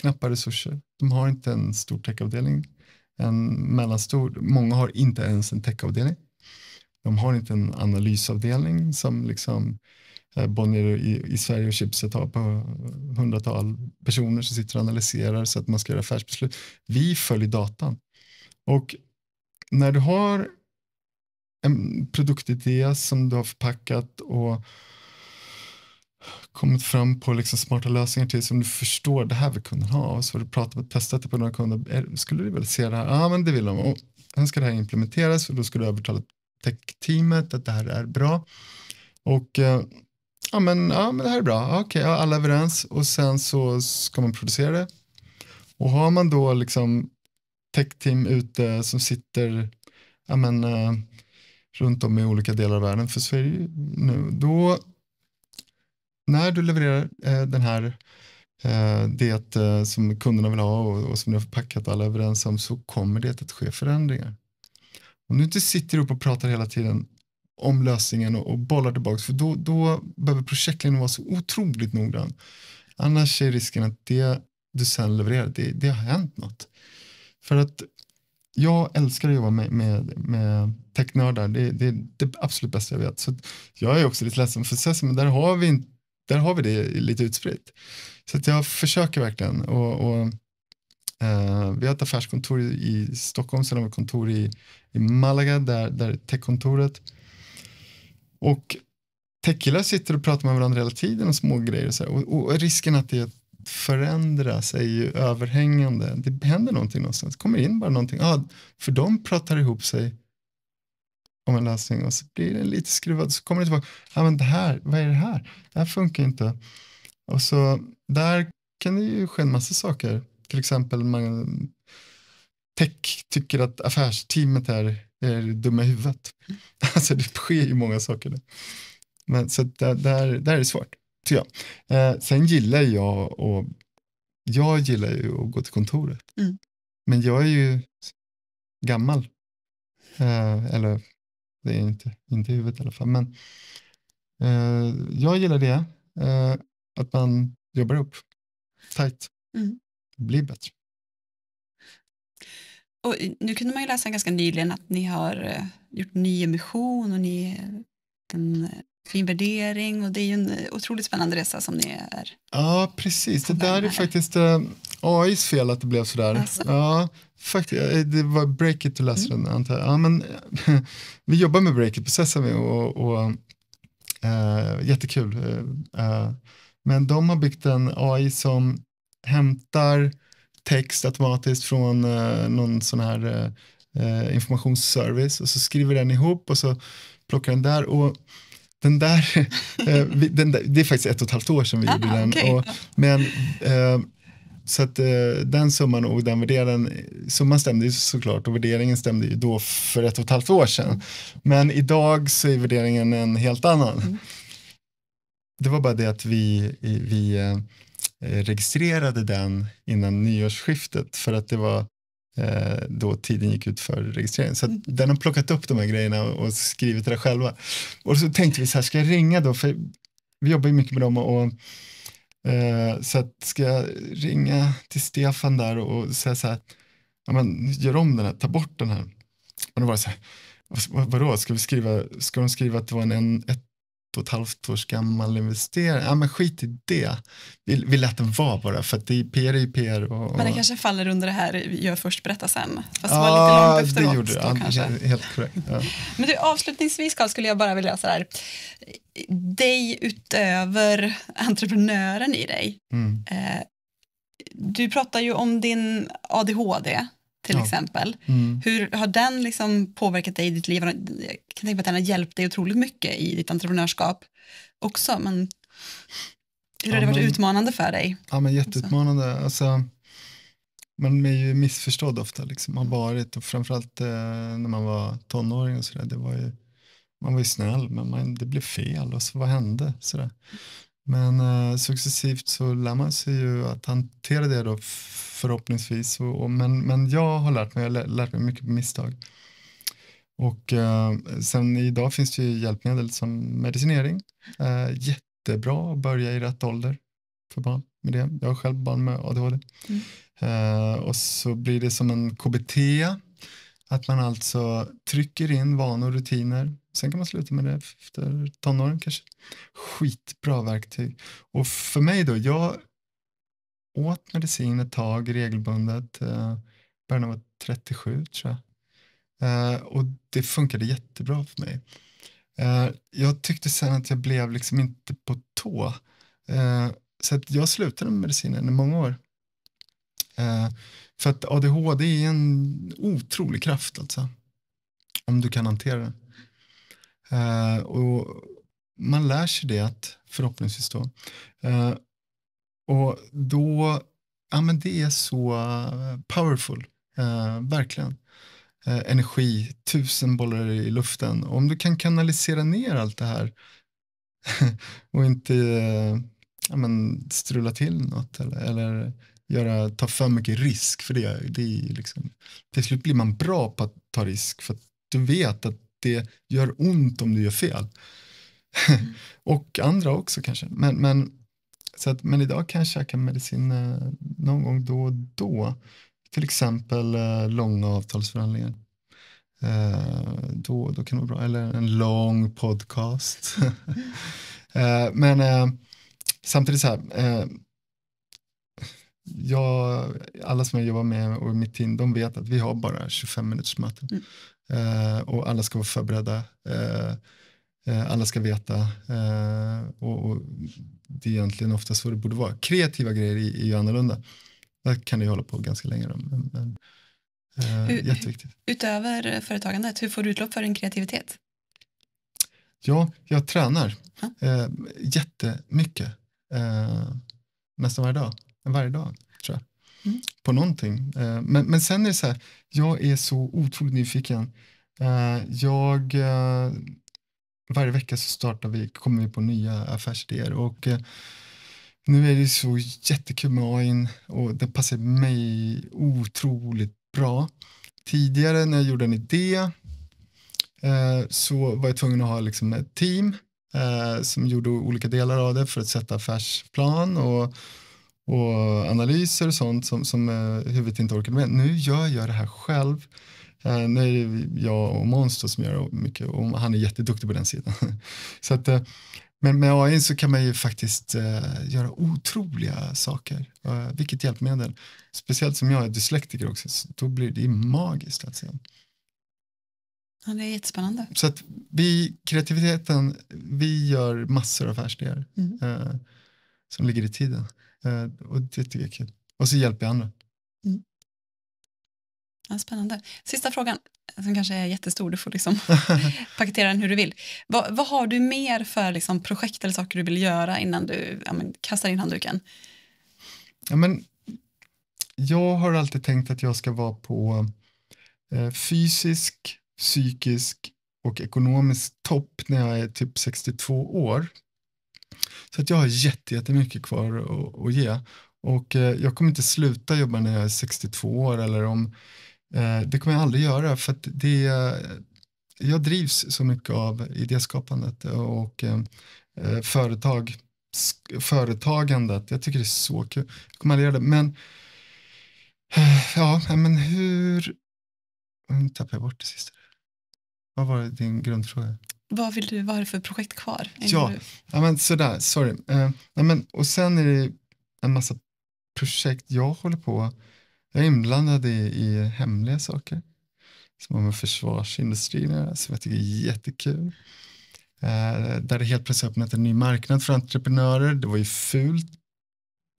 knappa resurser, de har inte en stor techavdelning, en mellanstor, många har inte ens en techavdelning. De har inte en analysavdelning som liksom eh, Bonnier i, i Sverige och Chipset har på hundratal personer som sitter och analyserar så att man ska göra affärsbeslut. Vi följer datan. Och när du har en produktidé som du har förpackat och kommit fram på liksom smarta lösningar till som du förstår det här vill kunden ha och så har du pratat och testat det på några kunder. Skulle du vilja se det här? Ja, men det vill de. Och sen ska det här implementeras och då ska du övertala techteamet, att det här är bra. Och eh, ja, men, ja, men det här är bra, okej, okay, alla är överens och sen så ska man producera det. Och har man då liksom techteam ute som sitter ja, men, uh, runt om i olika delar av världen, för Sverige nu, då när du levererar eh, den här eh, det som kunderna vill ha och, och som ni har förpackat alla överens om så kommer det att ske förändringar. Om du inte sitter upp och pratar hela tiden om lösningen och, och bollar tillbaka, för då, då behöver projektledningen vara så otroligt noggrann. Annars är risken att det du sen levererar, det, det har hänt något. För att jag älskar att jobba med, med, med technördar, det, det, är det absolut bästa jag vet. Så jag är också lite ledsen för Sesame, men där har vi, där har vi det lite utspritt. Så att jag försöker verkligen. Och, och eh, vi har ett affärskontor i Stockholm, sen har vi kontor i i Malaga, där, där techkontoret. Och techkillar sitter och pratar med varandra hela tiden om små grejer och, så och, och, risken att det förändras är ju överhängande. Det händer någonting någonstans, kommer in bara någonting. Ah, för de pratar ihop sig om en lösning och så blir den lite skruvad så kommer det tillbaka. Ja men det här, vad är det här? Det här funkar inte. Och så där kan det ju ske en massa saker. Till exempel man tech tycker att affärsteamet är, är dumma i huvudet. Mm. Alltså det sker ju många saker nu. Men, så där, där, där är det svårt, tycker jag. Eh, sen gillar jag och jag gillar ju att gå till kontoret. Mm. Men jag är ju gammal. Eh, eller det är inte, inte i huvudet i alla fall. Men eh, jag gillar det. Eh, att man jobbar upp tajt. Mm. Det blir bättre och nu kunde man ju läsa ganska nyligen att ni har eh, gjort nyemission och ni eh, en eh, fin värdering och det är ju en otroligt spännande resa som ni är. Ja, precis. Det där är faktiskt AIs fel att det blev sådär. Alltså. Ja, faktiskt, det var Breakit du läste mm. den antar jag. Ja, men, vi jobbar med Breakit-processen och, och äh, jättekul. Äh, men de har byggt en AI som hämtar text automatiskt från eh, någon sån här eh, eh, informationsservice och så skriver den ihop och så plockar den där. och den där, eh, den där, det är faktiskt ett och ett halvt år sedan vi ah, gjorde den. Okay. Och, men, eh, så att den summan och den värderingen, summan stämde ju såklart och värderingen stämde ju då för ett och ett halvt år sedan. Men idag så är värderingen en helt annan. Mm. Det var bara det att vi, vi Eh, registrerade den innan nyårsskiftet för att det var eh, då tiden gick ut för registrering. Så mm. den har plockat upp de här grejerna och skrivit det själva. Och så tänkte vi så här, ska jag ringa då? För vi jobbar ju mycket med dem och, eh, så att ska jag ringa till Stefan där och säga så här, ja, men, gör om den här, ta bort den här. Och då var det så här, vadå, ska, vi skriva, ska de skriva att det var en, ett och ett halvt års gammal investering. Ja, men skit i det. Vi, vi lät den vara bara för att det är PR är PR. Och, och... Men det kanske faller under det här gör först berätta sen. Fast det ja, var lite långt efteråt. Det gjorde det. Då, kanske. Helt korrekt. Ja. men du, avslutningsvis Carl skulle jag bara vilja så här, dig utöver entreprenören i dig. Mm. Eh, du pratar ju om din ADHD till ja. exempel. Mm. Hur har den liksom påverkat dig i ditt liv? Jag kan tänka mig att den har hjälpt dig otroligt mycket i ditt entreprenörskap också. Men hur har ja, det varit men, utmanande för dig? Ja, men jätteutmanande. Alltså, man är ju missförstådd ofta, liksom. har varit och framförallt eh, när man var tonåring och sådär. Man var ju snäll, men man, det blev fel och så vad hände? Sådär. Men eh, successivt så lär man sig ju att hantera det då förhoppningsvis. Och, och, men, men jag har lärt mig, jag har lärt mig mycket på misstag. Och eh, sen idag finns det ju hjälpmedel som medicinering. Eh, jättebra att börja i rätt ålder för barn med det. Jag har själv barn med ADHD. Mm. Eh, och så blir det som en KBT, att man alltså trycker in vanor och rutiner. Sen kan man sluta med det efter tonåren kanske. Skitbra verktyg. Och för mig då, jag åt medicin ett tag regelbundet, eh, början av 37 tror jag. Eh, och det funkade jättebra för mig. Eh, jag tyckte sen att jag blev liksom inte på tå. Så att jag slutade med medicinen i många år. För att ADHD är en otrolig kraft alltså. Om du kan hantera den. Och man lär sig det att, förhoppningsvis då, och då, ja men det är så powerful, eh, verkligen. Eh, energi, tusen bollar i luften. Och om du kan kanalisera ner allt det här och inte eh, ja, men strula till något eller, eller göra, ta för mycket risk för det. det är liksom, till slut blir man bra på att ta risk för att du vet att det gör ont om du gör fel. Mm. och andra också kanske. Men, men så att, men idag kan jag käka medicin eh, någon gång då och då. Till exempel eh, långa avtalsförhandlingar. Eh, då, då kan det vara bra. Eller en lång podcast. men samtidigt så här. Jag, alla som jag jobbar med och mitt team, de vet att vi har bara 25 minuters möte. Mm. och alla ska vara förberedda. Eh, alla ska veta. Eh, och, och, det är egentligen oftast vad det borde vara. Kreativa grejer är ju annorlunda. Där kan det ju hålla på ganska länge. Men, men, hur, eh, jätteviktigt. Utöver företagandet, hur får du utlopp för din kreativitet? Ja, jag tränar Eh, jättemycket. Eh, nästan varje dag. Varje dag, tror jag. Mm. På någonting. Eh, men, men sen är det så här, jag är så otroligt nyfiken. Eh, jag varje vecka så startar vi, kommer vi på nya affärsidéer och eh, nu är det så jättekul med AIn och det passar mig otroligt bra. Tidigare när jag gjorde en idé eh, så var jag tvungen att ha liksom, ett team eh, som gjorde olika delar av det för att sätta affärsplan och, och analyser och sånt som, som huvudet inte orkade med. Nu gör jag det här själv han eh, är jag och Måns som gör mycket och han är jätteduktig på den sidan. Så att, men eh, med AI så kan man ju faktiskt eh, göra otroliga saker, vilket hjälpmedel. Speciellt som jag är dyslektiker också, så då blir det magiskt. Alltså. Ja, det är jättespännande. Så att vi, kreativiteten, vi gör massor av affärsidéer mm. eh, som ligger i tiden. Eh, och det tycker jag är kul. Och så hjälper jag andra. Ja, spännande. Sista frågan, som kanske är jättestor, du får liksom paketera den hur du vill. Va, vad har du mer för liksom, projekt eller saker du vill göra innan du ja, men, kastar in handduken? Ja, men, jag har alltid tänkt att jag ska vara på eh, fysisk, psykisk och ekonomisk topp när jag är typ 62 år. Så att jag har jättemycket kvar att, att ge. Och eh, jag kommer inte sluta jobba när jag är 62 år eller om Eh, det kommer jag aldrig göra för att det, jag drivs så mycket av idéskapandet och eh, eh, företag, företagandet. Jag tycker det är så kul. Jag kommer aldrig göra det. Men, ja, men hur... Nu tappade jag bort det sista. Vad var din grundfråga? Vad vill du, vara för projekt kvar? Ja, ja men sådär, sorry. Uh, men, och sen är det en massa projekt jag håller på jag är inblandad i, i hemliga saker som har med försvarsindustrin att som jag tycker är jättekul. Eh, där det helt plötsligt öppnat en ny marknad för entreprenörer. Det var ju fult.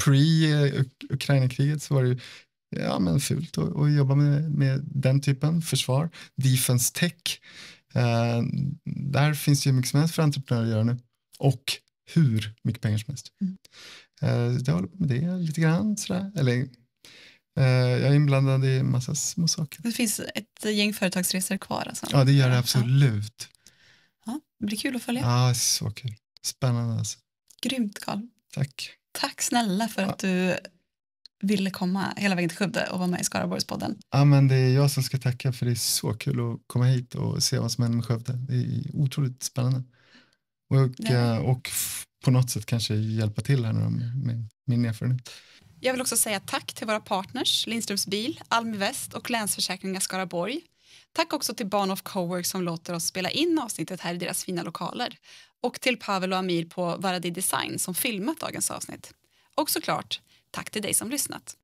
Pre-Ukraina-kriget eh, så var det ju ja, men fult att, att jobba med, med den typen försvar. Defense tech. Eh, där finns ju mycket som helst för entreprenörer att göra nu. Och hur mycket pengar som helst. Mm. Eh, jag håller på med det lite grann. Sådär. Eller Eh, jag är inblandad i en massa små saker. Det finns ett gäng företagsresor kvar alltså? Ja, det gör det absolut. Ja. det blir kul att följa. Ja, så kul. Spännande alltså. Grymt Karl. Tack. Tack snälla för att du ville komma hela vägen till Skövde och vara med i Skaraborgspodden. Ja, men det är jag som ska tacka för det är så kul att komma hit och se vad som händer med Skövde. Det är otroligt spännande. Och, eh, och på något sätt kanske hjälpa till här med min erfarenhet. Jag vill också säga tack till våra partners Lindströms bil, Almi Väst och Länsförsäkringar Skaraborg. Tack också till Barn of Cowork som låter oss spela in avsnittet här i deras fina lokaler och till Pavel och Amir på Varadi Design som filmat dagens avsnitt. Och såklart, tack till dig som lyssnat.